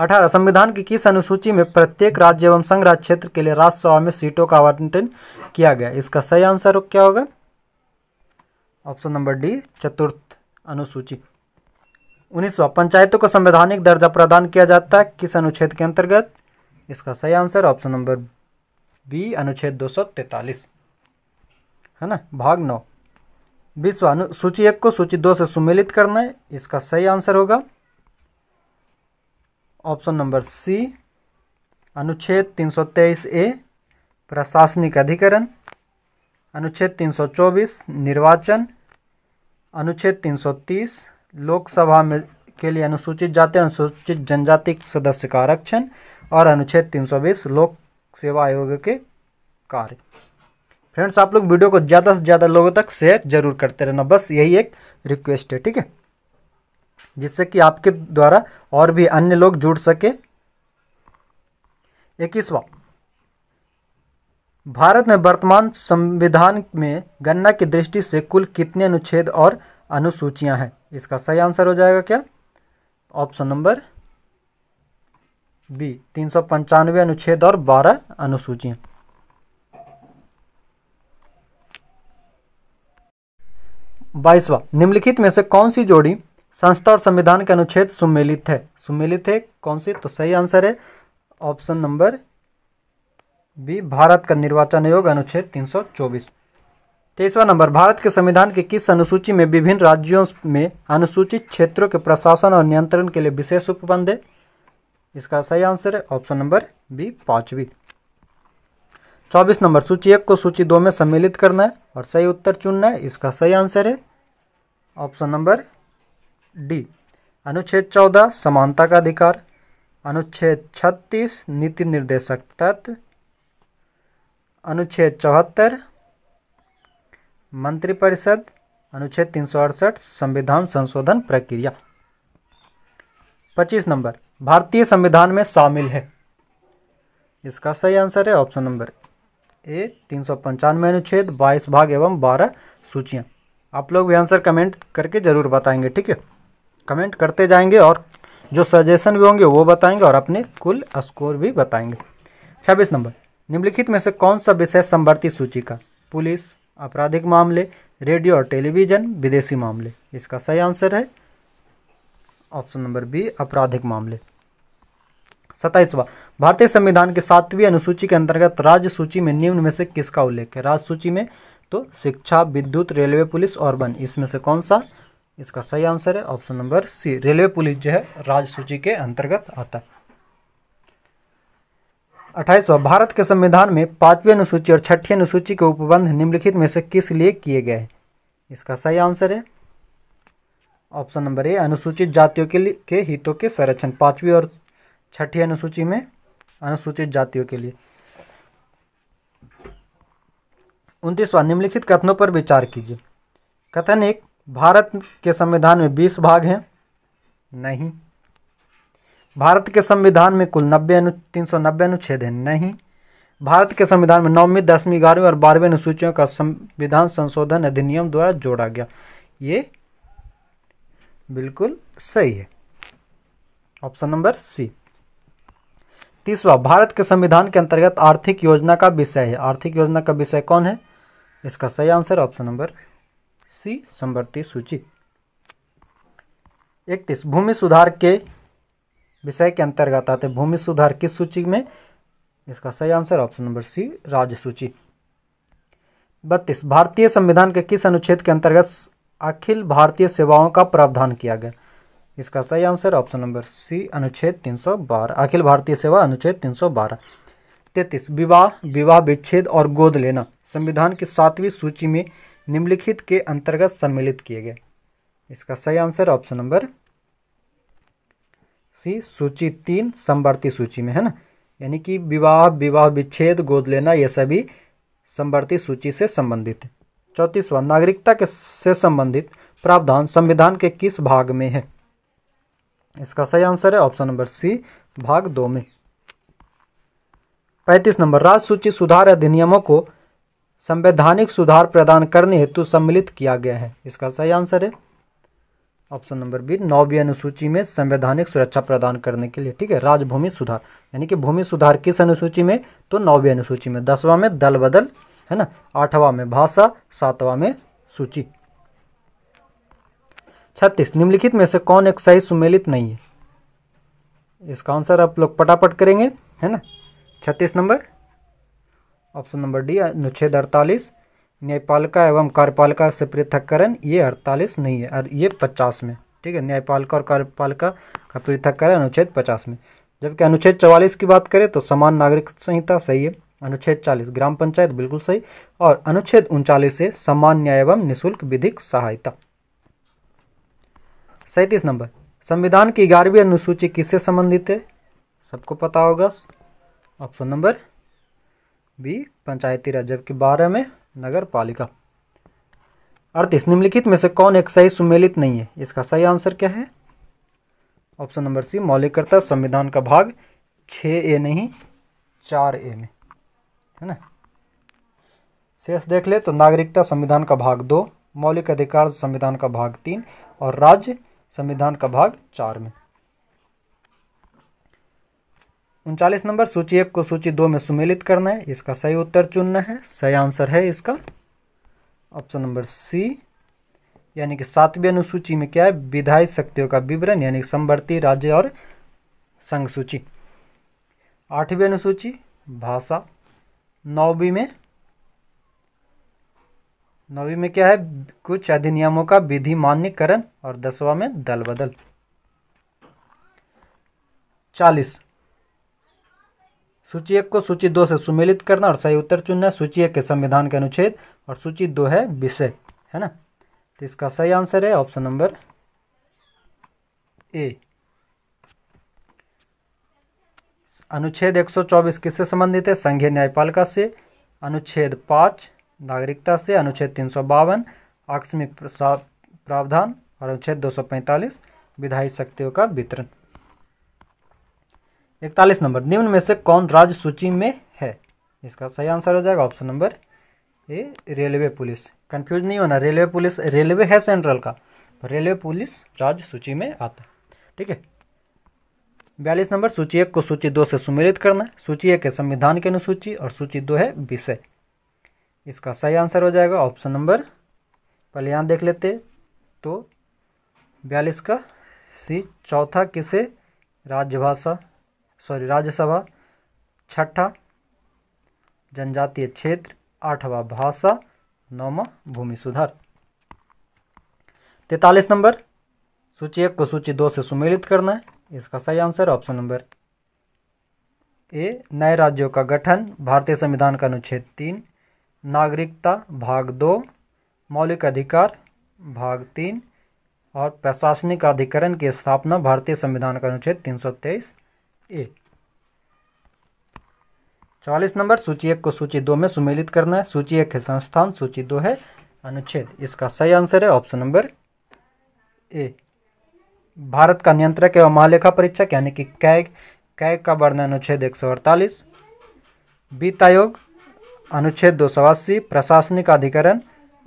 अठारह संविधान की किस अनुसूची में प्रत्येक राज्य एवं संघ राज्य क्षेत्र के लिए राज्यसभा में सीटों का आवंटन किया गया इसका सही आंसर क्या होगा ऑप्शन नंबर डी चतुर्थ अनुसूची उन्नीसवा पंचायतों को संवैधानिक दर्जा प्रदान किया जाता है किस अनुच्छेद के अंतर्गत इसका सही आंसर ऑप्शन नंबर बी अनुच्छेद दो सौ तैतालीस है ना भाग नौ बीसवा सूची एक को सूची दो से सुमेलित करना है इसका सही आंसर होगा ऑप्शन नंबर सी अनुच्छेद तीन ए प्रशासनिक अधिकरण अनुच्छेद 324 निर्वाचन अनुच्छेद 330 लोकसभा में के लिए अनुसूचित जाति अनुसूचित जनजाति सदस्य का आरक्षण और अनुच्छेद 320 लोक सेवा आयोग के कार्य फ्रेंड्स आप लोग वीडियो को ज़्यादा से ज़्यादा लोगों तक शेयर जरूर करते रहना बस यही एक रिक्वेस्ट है ठीक है जिससे कि आपके द्वारा और भी अन्य लोग जुड़ सके इक्कीसवा भारत में वर्तमान संविधान में गणना की दृष्टि से कुल कितने अनुच्छेद और अनुसूचियां हैं इसका सही आंसर हो जाएगा क्या ऑप्शन नंबर बी तीन सौ पंचानवे अनुच्छेद और बारह अनुसूचियां बाईसवा निम्नलिखित में से कौन सी जोड़ी संस्था और संविधान के अनुच्छेद सुमेलित है सुमेलित है कौन सी तो सही आंसर है ऑप्शन नंबर बी भारत का निर्वाचन आयोग अनुच्छेद 324 तेईसवा नंबर भारत के संविधान के किस अनुसूची में विभिन्न राज्यों में अनुसूचित क्षेत्रों के प्रशासन और नियंत्रण के लिए विशेष उपबंध है इसका सही आंसर है ऑप्शन नंबर बी पाँचवीं चौबीस नंबर सूची एक को सूची दो में सम्मिलित करना है और सही उत्तर चुनना है इसका सही आंसर है ऑप्शन नंबर डी अनुच्छेद चौदह समानता का अधिकार अनुच्छेद छत्तीस नीति निर्देशक तत्व अनुच्छेद चौहत्तर मंत्रिपरिषद अनुच्छेद तीन सौ अड़सठ संविधान संशोधन प्रक्रिया पच्चीस नंबर भारतीय संविधान में शामिल है इसका सही आंसर है ऑप्शन नंबर ए तीन सौ पंचानवे अनुच्छेद बाईस भाग एवं बारह सूचियां आप लोग भी आंसर कमेंट करके ज़रूर बताएंगे ठीक है कमेंट करते जाएंगे और जो सजेशन भी होंगे वो बताएंगे और अपने कुल स्कोर भी बताएंगे छब्बीस नंबर निम्नलिखित में से कौन सा विषय संवर्ती सूची का पुलिस आपराधिक मामले रेडियो और टेलीविज़न विदेशी मामले इसका सही आंसर है ऑप्शन नंबर बी आपराधिक मामले सताइसवा भारतीय संविधान के सातवीं अनुसूची के अंतर्गत राज्य सूची में निम्न में से किसका उल्लेख है राज्य सूची में तो शिक्षा विद्युत रेलवे पुलिस और वन इसमें से कौन सा इसका सही आंसर है option number C railway police जो है राजसूची के अंतर्गत आता है अट्ठाईसवा भारत के संविधान में पांचवी अनुसूची और छठी अनुसूची के उपबंध निम्नलिखित में से किस लिए किए गए हैं इसका सही आंसर है ऑप्शन नंबर ए अनुसूचित जातियों के लिए के हितों के संरक्षण पांचवी और छठी अनुसूची में अनुसूचित जातियों के लिए उनतीसवा निम्नलिखित कथनों पर विचार कीजिए कथन एक भारत के संविधान में बीस भाग हैं नहीं भारत के संविधान में कुल नब्बे अनु तीन सौ नब्बे अनुच्छेद हैं नहीं भारत के संविधान में नौवीं दसवीं ग्यारहवीं और बारहवीं अनुसूचियों का संविधान संशोधन अधिनियम द्वारा जोड़ा गया ये बिल्कुल सही है ऑप्शन नंबर सी तीसवा भारत के संविधान के अंतर्गत आर्थिक योजना का विषय है आर्थिक योजना का विषय कौन है इसका सही आंसर ऑप्शन नंबर सी समवर्ती सूची इकतीस भूमि सुधार के विषय के अंतर्गत आते भूमि सुधार किस सूची में इसका सही आंसर ऑप्शन नंबर सी राज्य सूची बत्तीस भारतीय संविधान के किस अनुच्छेद के अंतर्गत अखिल भारतीय सेवाओं का प्रावधान किया गया इसका सही आंसर ऑप्शन नंबर सी अनुच्छेद 312 अखिल भारतीय सेवा अनुच्छेद 312 तैतीस विवाह विवाह विच्छेद और गोद लेना संविधान की सातवीं सूची में निम्नलिखित के अंतर्गत सम्मिलित किए गए इसका सही आंसर ऑप्शन नंबर सी सूची तीन संवर्ती सूची में है ना यानी कि विवाह विवाह विच्छेद गोद लेना ये सभी संवर्ती सूची से संबंधित है चौंतीसवां नागरिकता के से संबंधित प्रावधान संविधान के किस भाग में है इसका सही आंसर है ऑप्शन नंबर सी भाग दो में पैंतीस नंबर राज्य सूची सुधार अधिनियमों को संवैधानिक सुधार प्रदान करने हेतु सम्मिलित किया गया है इसका सही आंसर है ऑप्शन नंबर बी नौवीं अनुसूची में संवैधानिक सुरक्षा प्रदान करने के लिए ठीक है राजभूमि सुधार यानी कि भूमि सुधार किस अनुसूची में तो नौवीं अनुसूची में दसवां में दल बदल है ना आठवां में भाषा सातवां में सूची छत्तीस निम्नलिखित में से कौन एक सही सुमेलित नहीं है इसका आंसर आप लोग पटापट करेंगे है ना छत्तीस नंबर ऑप्शन नंबर डी अनुच्छेद अड़तालीस न्यायपालिका एवं कार्यपालिका से पृथककरण ये अड़तालीस नहीं है और ये पचास में ठीक है न्यायपालिका और कार्यपालिका का पृथककरण अनुच्छेद पचास में जबकि अनुच्छेद चवालीस की बात करें तो समान नागरिक संहिता सही है अनुच्छेद चालीस ग्राम पंचायत बिल्कुल सही और अनुच्छेद उनचालीस से समान न्याय एवं निःशुल्क विधिक सहायता सैंतीस नंबर संविधान की ग्यारहवीं अनुसूची किससे संबंधित है सबको पता होगा option number B Panchayati Raj जबकि बारह में नगर पालिका अड़तीस निम्नलिखित में से कौन एक सही सुमेलित नहीं है इसका सही आंसर क्या है ऑप्शन नंबर सी मौलिक कर्तव्य संविधान का भाग छ ए नहीं चार ए में है ना शेष देख ले तो नागरिकता संविधान का भाग दो मौलिक अधिकार संविधान का भाग तीन और राज्य संविधान का भाग चार में उनचालीस नंबर सूची एक को सूची दो में सुमेलित करना है इसका सही उत्तर चुनना है सही आंसर है इसका ऑप्शन नंबर सी यानी कि सातवीं अनुसूची में क्या है विधायी शक्तियों का विवरण यानी संवर्ती राज्य और संघ सूची आठवीं अनुसूची भाषा नौवीं में नौवीं में क्या है कुछ अधिनियमों का विधि मान्यकरण और दसवा में दल बदल चालीस सूची एक को सूची दो से सुमेलित करना और सही उत्तर चुनना है सूची एक के संविधान के अनुच्छेद और सूची दो है विषय है ना तो इसका सही आंसर है ऑप्शन नंबर ए अनुच्छेद 124 किससे संबंधित है संघीय न्यायपालिका से अनुच्छेद पाँच नागरिकता से अनुच्छेद तीन सौ बावन आकस्मिक प्रावधान और अनुच्छेद पैंतालीस विधायी शक्तियों का वितरण इकतालीस नंबर निम्न में से कौन राज्य सूची में है इसका सही आंसर हो जाएगा option number A railway police confuse नहीं होना रेलवे पुलिस रेलवे है सेंट्रल का तो रेलवे पुलिस राज्य सूची में आता है ठीक है बयालीस नंबर सूची एक को सूची दो से सुमेलित करना सूची एक है संविधान की अनुसूची और सूची दो है विषय इसका सही आंसर हो जाएगा ऑप्शन नंबर पहले यहाँ देख लेते तो बयालीस का सी चौथा किसे राजभाषा सॉरी राज्यसभा छठा जनजातीय क्षेत्र आठवां भाषा नौवा भूमि सुधार तैतालीस नंबर सूची एक को सूची दो से सुमेलित करना है इसका सही आंसर ऑप्शन नंबर ए नए राज्यों का गठन भारतीय संविधान का अनुच्छेद तीन नागरिकता भाग दो मौलिक अधिकार भाग तीन और प्रशासनिक अधिकरण की स्थापना भारतीय संविधान का अनुच्छेद तीन सौ तेईस ए चालीस नंबर सूची एक को सूची दो में सुमेलित करना है सूची एक है संस्थान सूची दो है अनुच्छेद इसका सही आंसर है ऑप्शन नंबर ए भारत का नियंत्रक एवं महालेखा परीक्षक यानी कि कैग कैग का वर्णन अनुच्छेद एक सौ अड़तालीस वित्त आयोग अनुच्छेद दो सौ अस्सी प्रशासनिक अधिकरण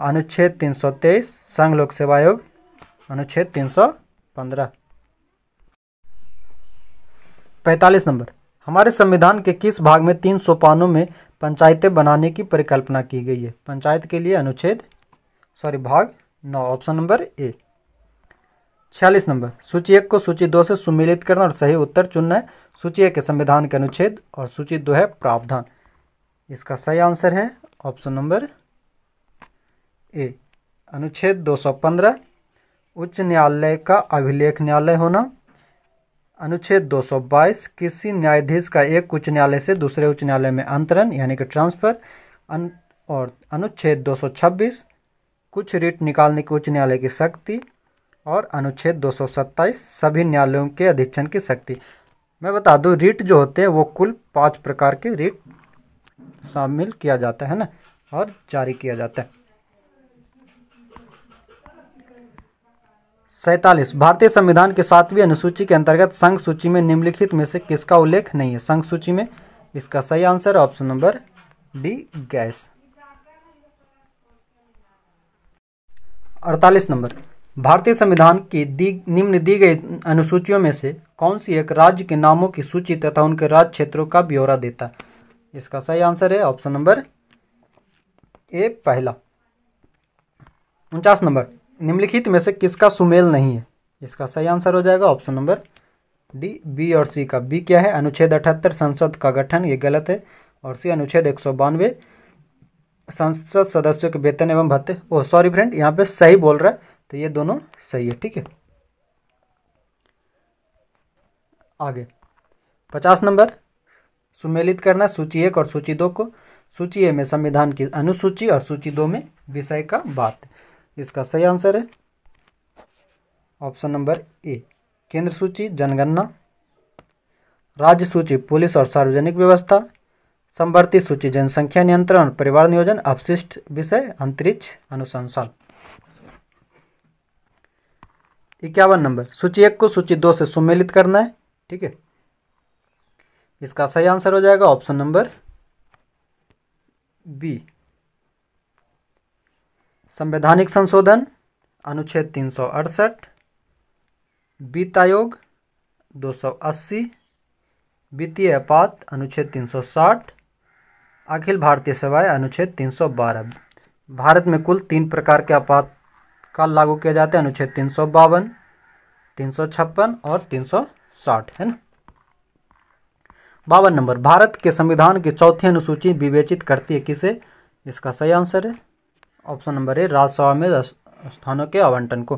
अनुच्छेद तीन सौ तेईस संघ लोक सेवा आयोग अनुच्छेद तीन सौ पंद्रह पैंतालीस नंबर हमारे संविधान के किस भाग में तीन सोपानों में पंचायतें बनाने की परिकल्पना की गई है पंचायत के लिए अनुच्छेद सॉरी भाग नौ ऑप्शन नंबर ए छियालीस नंबर सूची एक को सूची दो से सुमिलित करना और सही उत्तर चुनना है सूची एक है संविधान के अनुच्छेद और सूची दो है प्रावधान इसका सही आंसर है ऑप्शन नंबर ए अनुच्छेद पंद्रह उच्च न्यायालय का अभिलेख न्यायालय होना अनुच्छेद 222 किसी न्यायाधीश का एक उच्च न्यायालय से दूसरे उच्च न्यायालय में अंतरण यानी कि ट्रांसफ़र अन, और अनुच्छेद 226 कुछ रिट निकालने की उच्च न्यायालय की शक्ति और अनुच्छेद 227 सभी न्यायालयों के अधीक्षण की शक्ति मैं बता दूं रिट जो होते हैं वो कुल पांच प्रकार के रिट शामिल किया जाता है ना और जारी किया जाता है सैतालीस भारतीय संविधान के सातवीं अनुसूची के अंतर्गत संघ सूची में निम्नलिखित में से किसका उल्लेख नहीं है संघ सूची में इसका सही आंसर ऑप्शन नंबर डी गैस अड़तालीस नंबर भारतीय संविधान की दी निम्न दी गई अनुसूचियों में से कौन सी एक राज्य के नामों की सूची तथा उनके राज्य क्षेत्रों का ब्यौरा देता है इसका सही आंसर है ऑप्शन नंबर ए पहला उनचास नंबर निम्नलिखित में से किसका सुमेल नहीं है इसका सही आंसर हो जाएगा ऑप्शन नंबर डी बी और सी का बी क्या है अनुच्छेद अठहत्तर संसद का गठन ये गलत है और सी अनुच्छेद एक सौ बानवे संसद सदस्यों के वेतन एवं भत्ते ओ सॉरी फ्रेंड यहाँ पे सही बोल रहा है तो ये दोनों सही है ठीक है आगे पचास नंबर सुमेलित करना सूची एक और सूची दो को सूची ए में संविधान की अनुसूची और सूची दो में विषय का बात इसका सही आंसर है ऑप्शन नंबर ए केंद्र सूची जनगणना राज्य सूची पुलिस और सार्वजनिक व्यवस्था संवर्ती सूची जनसंख्या नियंत्रण परिवार नियोजन अपशिष्ट विषय अंतरिक्ष अनुसंधान इक्यावन नंबर सूची एक को सूची दो से सम्मिलित करना है ठीक है इसका सही आंसर हो जाएगा ऑप्शन नंबर बी संवैधानिक संशोधन अनुच्छेद तीन सौ अड़सठ वित्त आयोग दो सौ अस्सी वित्तीय आपात अनुच्छेद तीन सौ साठ अखिल भारतीय सेवाएं अनुच्छेद तीन सौ बारह भारत में कुल तीन प्रकार के आपात लागू किया जाते हैं अनुच्छेद तीन सौ बावन तीन सौ छप्पन और तीन सौ साठ है ना बावन नंबर भारत के संविधान की चौथी अनुसूची विवेचित करती है किसे इसका सही आंसर है ऑप्शन नंबर ए राज्यसभा में स्थानों के आवंटन को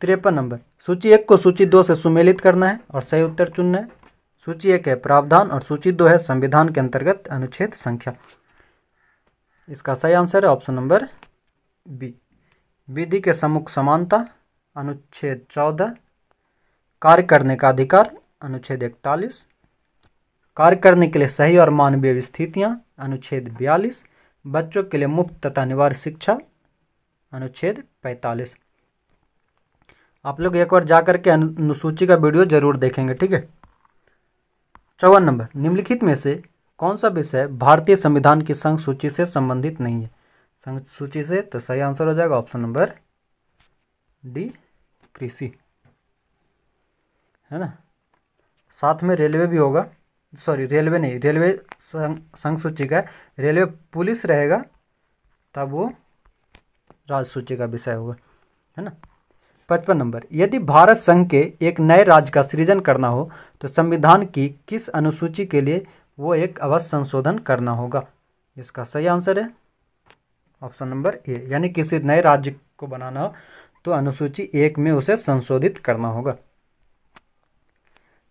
तिरपन नंबर सूची एक को सूची दो से सुमेलित करना है और सही उत्तर चुनना है सूची एक है प्रावधान और सूची दो है संविधान के अंतर्गत अनुच्छेद संख्या इसका सही आंसर है ऑप्शन नंबर बी विधि के सम्मुख समानता अनुच्छेद चौदह कार्य करने का अधिकार अनुच्छेद इकतालीस कार्य करने के लिए सही और मानवीय स्थितियाँ अनुच्छेद बयालीस बच्चों के लिए मुफ्त तथा अनिवार्य शिक्षा अनुच्छेद पैंतालीस आप लोग एक बार जा करके अनुसूची का वीडियो जरूर देखेंगे ठीक है चौवन नंबर निम्नलिखित में से कौन सा विषय भारतीय संविधान की संघ सूची से संबंधित नहीं है संघ सूची से तो सही आंसर हो जाएगा ऑप्शन नंबर डी कृषि है ना साथ में रेलवे भी होगा सॉरी रेलवे नहीं रेलवे संघ सूची का रेलवे पुलिस रहेगा तब वो राज सूची का विषय होगा है ना पचपन नंबर यदि भारत संघ के एक नए राज्य का सृजन करना हो तो संविधान की किस अनुसूची के लिए वो एक अवश्य संशोधन करना होगा इसका सही आंसर है ऑप्शन नंबर ए यानी किसी नए राज्य को बनाना हो तो अनुसूची एक में उसे संशोधित करना होगा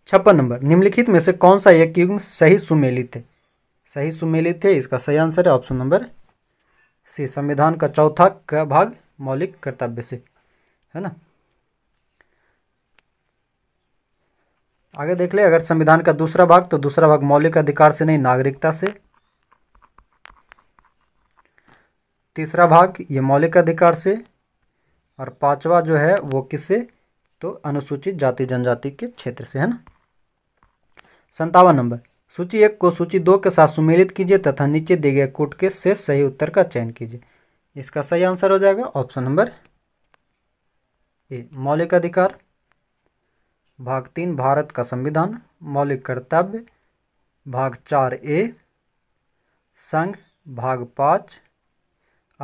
छप्पन नंबर निम्नलिखित में से कौन सा एक युग्म सही सुमेलित है सही सुमेलित है इसका सही आंसर है ऑप्शन नंबर सी संविधान का चौथा का भाग मौलिक कर्तव्य से है ना आगे देख ले अगर संविधान का दूसरा भाग तो दूसरा भाग मौलिक अधिकार से नहीं नागरिकता से तीसरा भाग ये मौलिक अधिकार से और पांचवा जो है वो किससे तो अनुसूचित जाति जनजाति के क्षेत्र से है ना संतावन नंबर सूची एक को सूची दो के साथ सुमेलित कीजिए तथा नीचे दिए गए कोट के शेष सही उत्तर का चयन कीजिए इसका सही आंसर हो जाएगा ऑप्शन नंबर ए मौलिक अधिकार भाग तीन भारत का संविधान मौलिक कर्तव्य भाग चार ए संघ भाग पाँच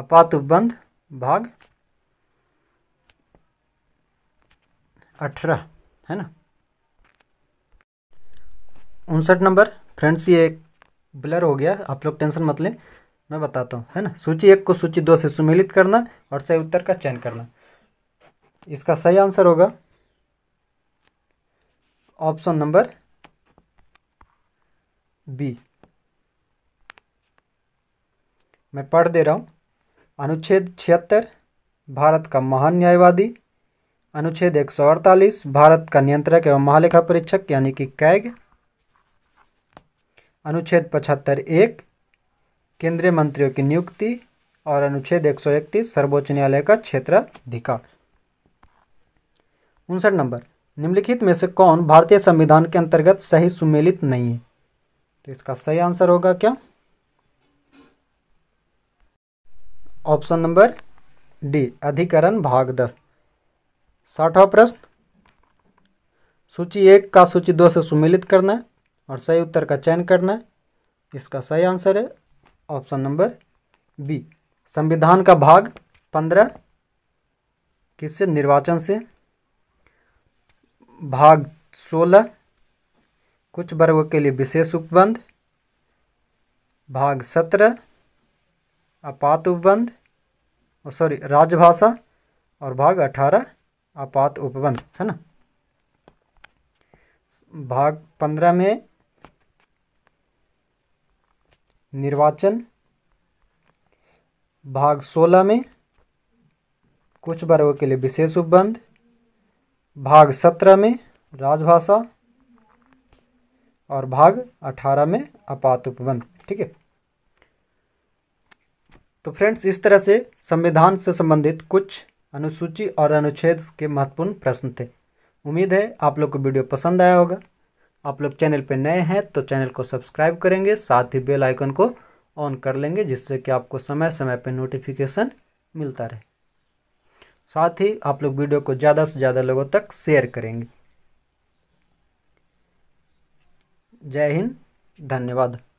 अपात भाग अठारह है ना उनसठ नंबर फ्रेंड्स ये ब्लर हो गया आप लोग टेंशन मत लें मैं बताता हूँ है ना सूची एक को सूची दो से सुमिलित करना और सही उत्तर का चयन करना इसका सही आंसर होगा ऑप्शन नंबर बी मैं पढ़ दे रहा हूँ अनुच्छेद छिहत्तर भारत का महान न्यायवादी अनुच्छेद एक भारत का नियंत्रक एवं महालेखा परीक्षक यानी कि कैग अनुच्छेद पचहत्तर एक केंद्रीय मंत्रियों की नियुक्ति और अनुच्छेद एक सौ इकतीस सर्वोच्च न्यायालय का क्षेत्राधिकार उनसठ नंबर निम्नलिखित में से कौन भारतीय संविधान के अंतर्गत सही सुमेलित नहीं है तो इसका सही आंसर होगा क्या ऑप्शन नंबर डी अधिकरण भाग दस साठवा प्रश्न सूची एक का सूची दो से सुमेलित करना है और सही उत्तर का चयन करना है इसका सही आंसर है ऑप्शन नंबर बी संविधान का भाग पंद्रह किससे निर्वाचन से भाग सोलह कुछ वर्गों के लिए विशेष उपबंध भाग सत्रह आपात उपबंध सॉरी राजभाषा और भाग अठारह आपात उपबंध है ना भाग पंद्रह में निर्वाचन भाग सोलह में कुछ वर्गों के लिए विशेष उपबंध भाग सत्रह में राजभाषा और भाग अठारह में आपात उपबंध ठीक है तो फ्रेंड्स इस तरह से संविधान से संबंधित कुछ अनुसूची और अनुच्छेद के महत्वपूर्ण प्रश्न थे उम्मीद है आप लोग को वीडियो पसंद आया होगा आप लोग चैनल पर नए हैं तो चैनल को सब्सक्राइब करेंगे साथ ही बेल आइकन को ऑन कर लेंगे जिससे कि आपको समय समय पर नोटिफिकेशन मिलता रहे साथ ही आप लोग वीडियो को ज़्यादा से ज़्यादा लोगों तक शेयर करेंगे जय हिंद धन्यवाद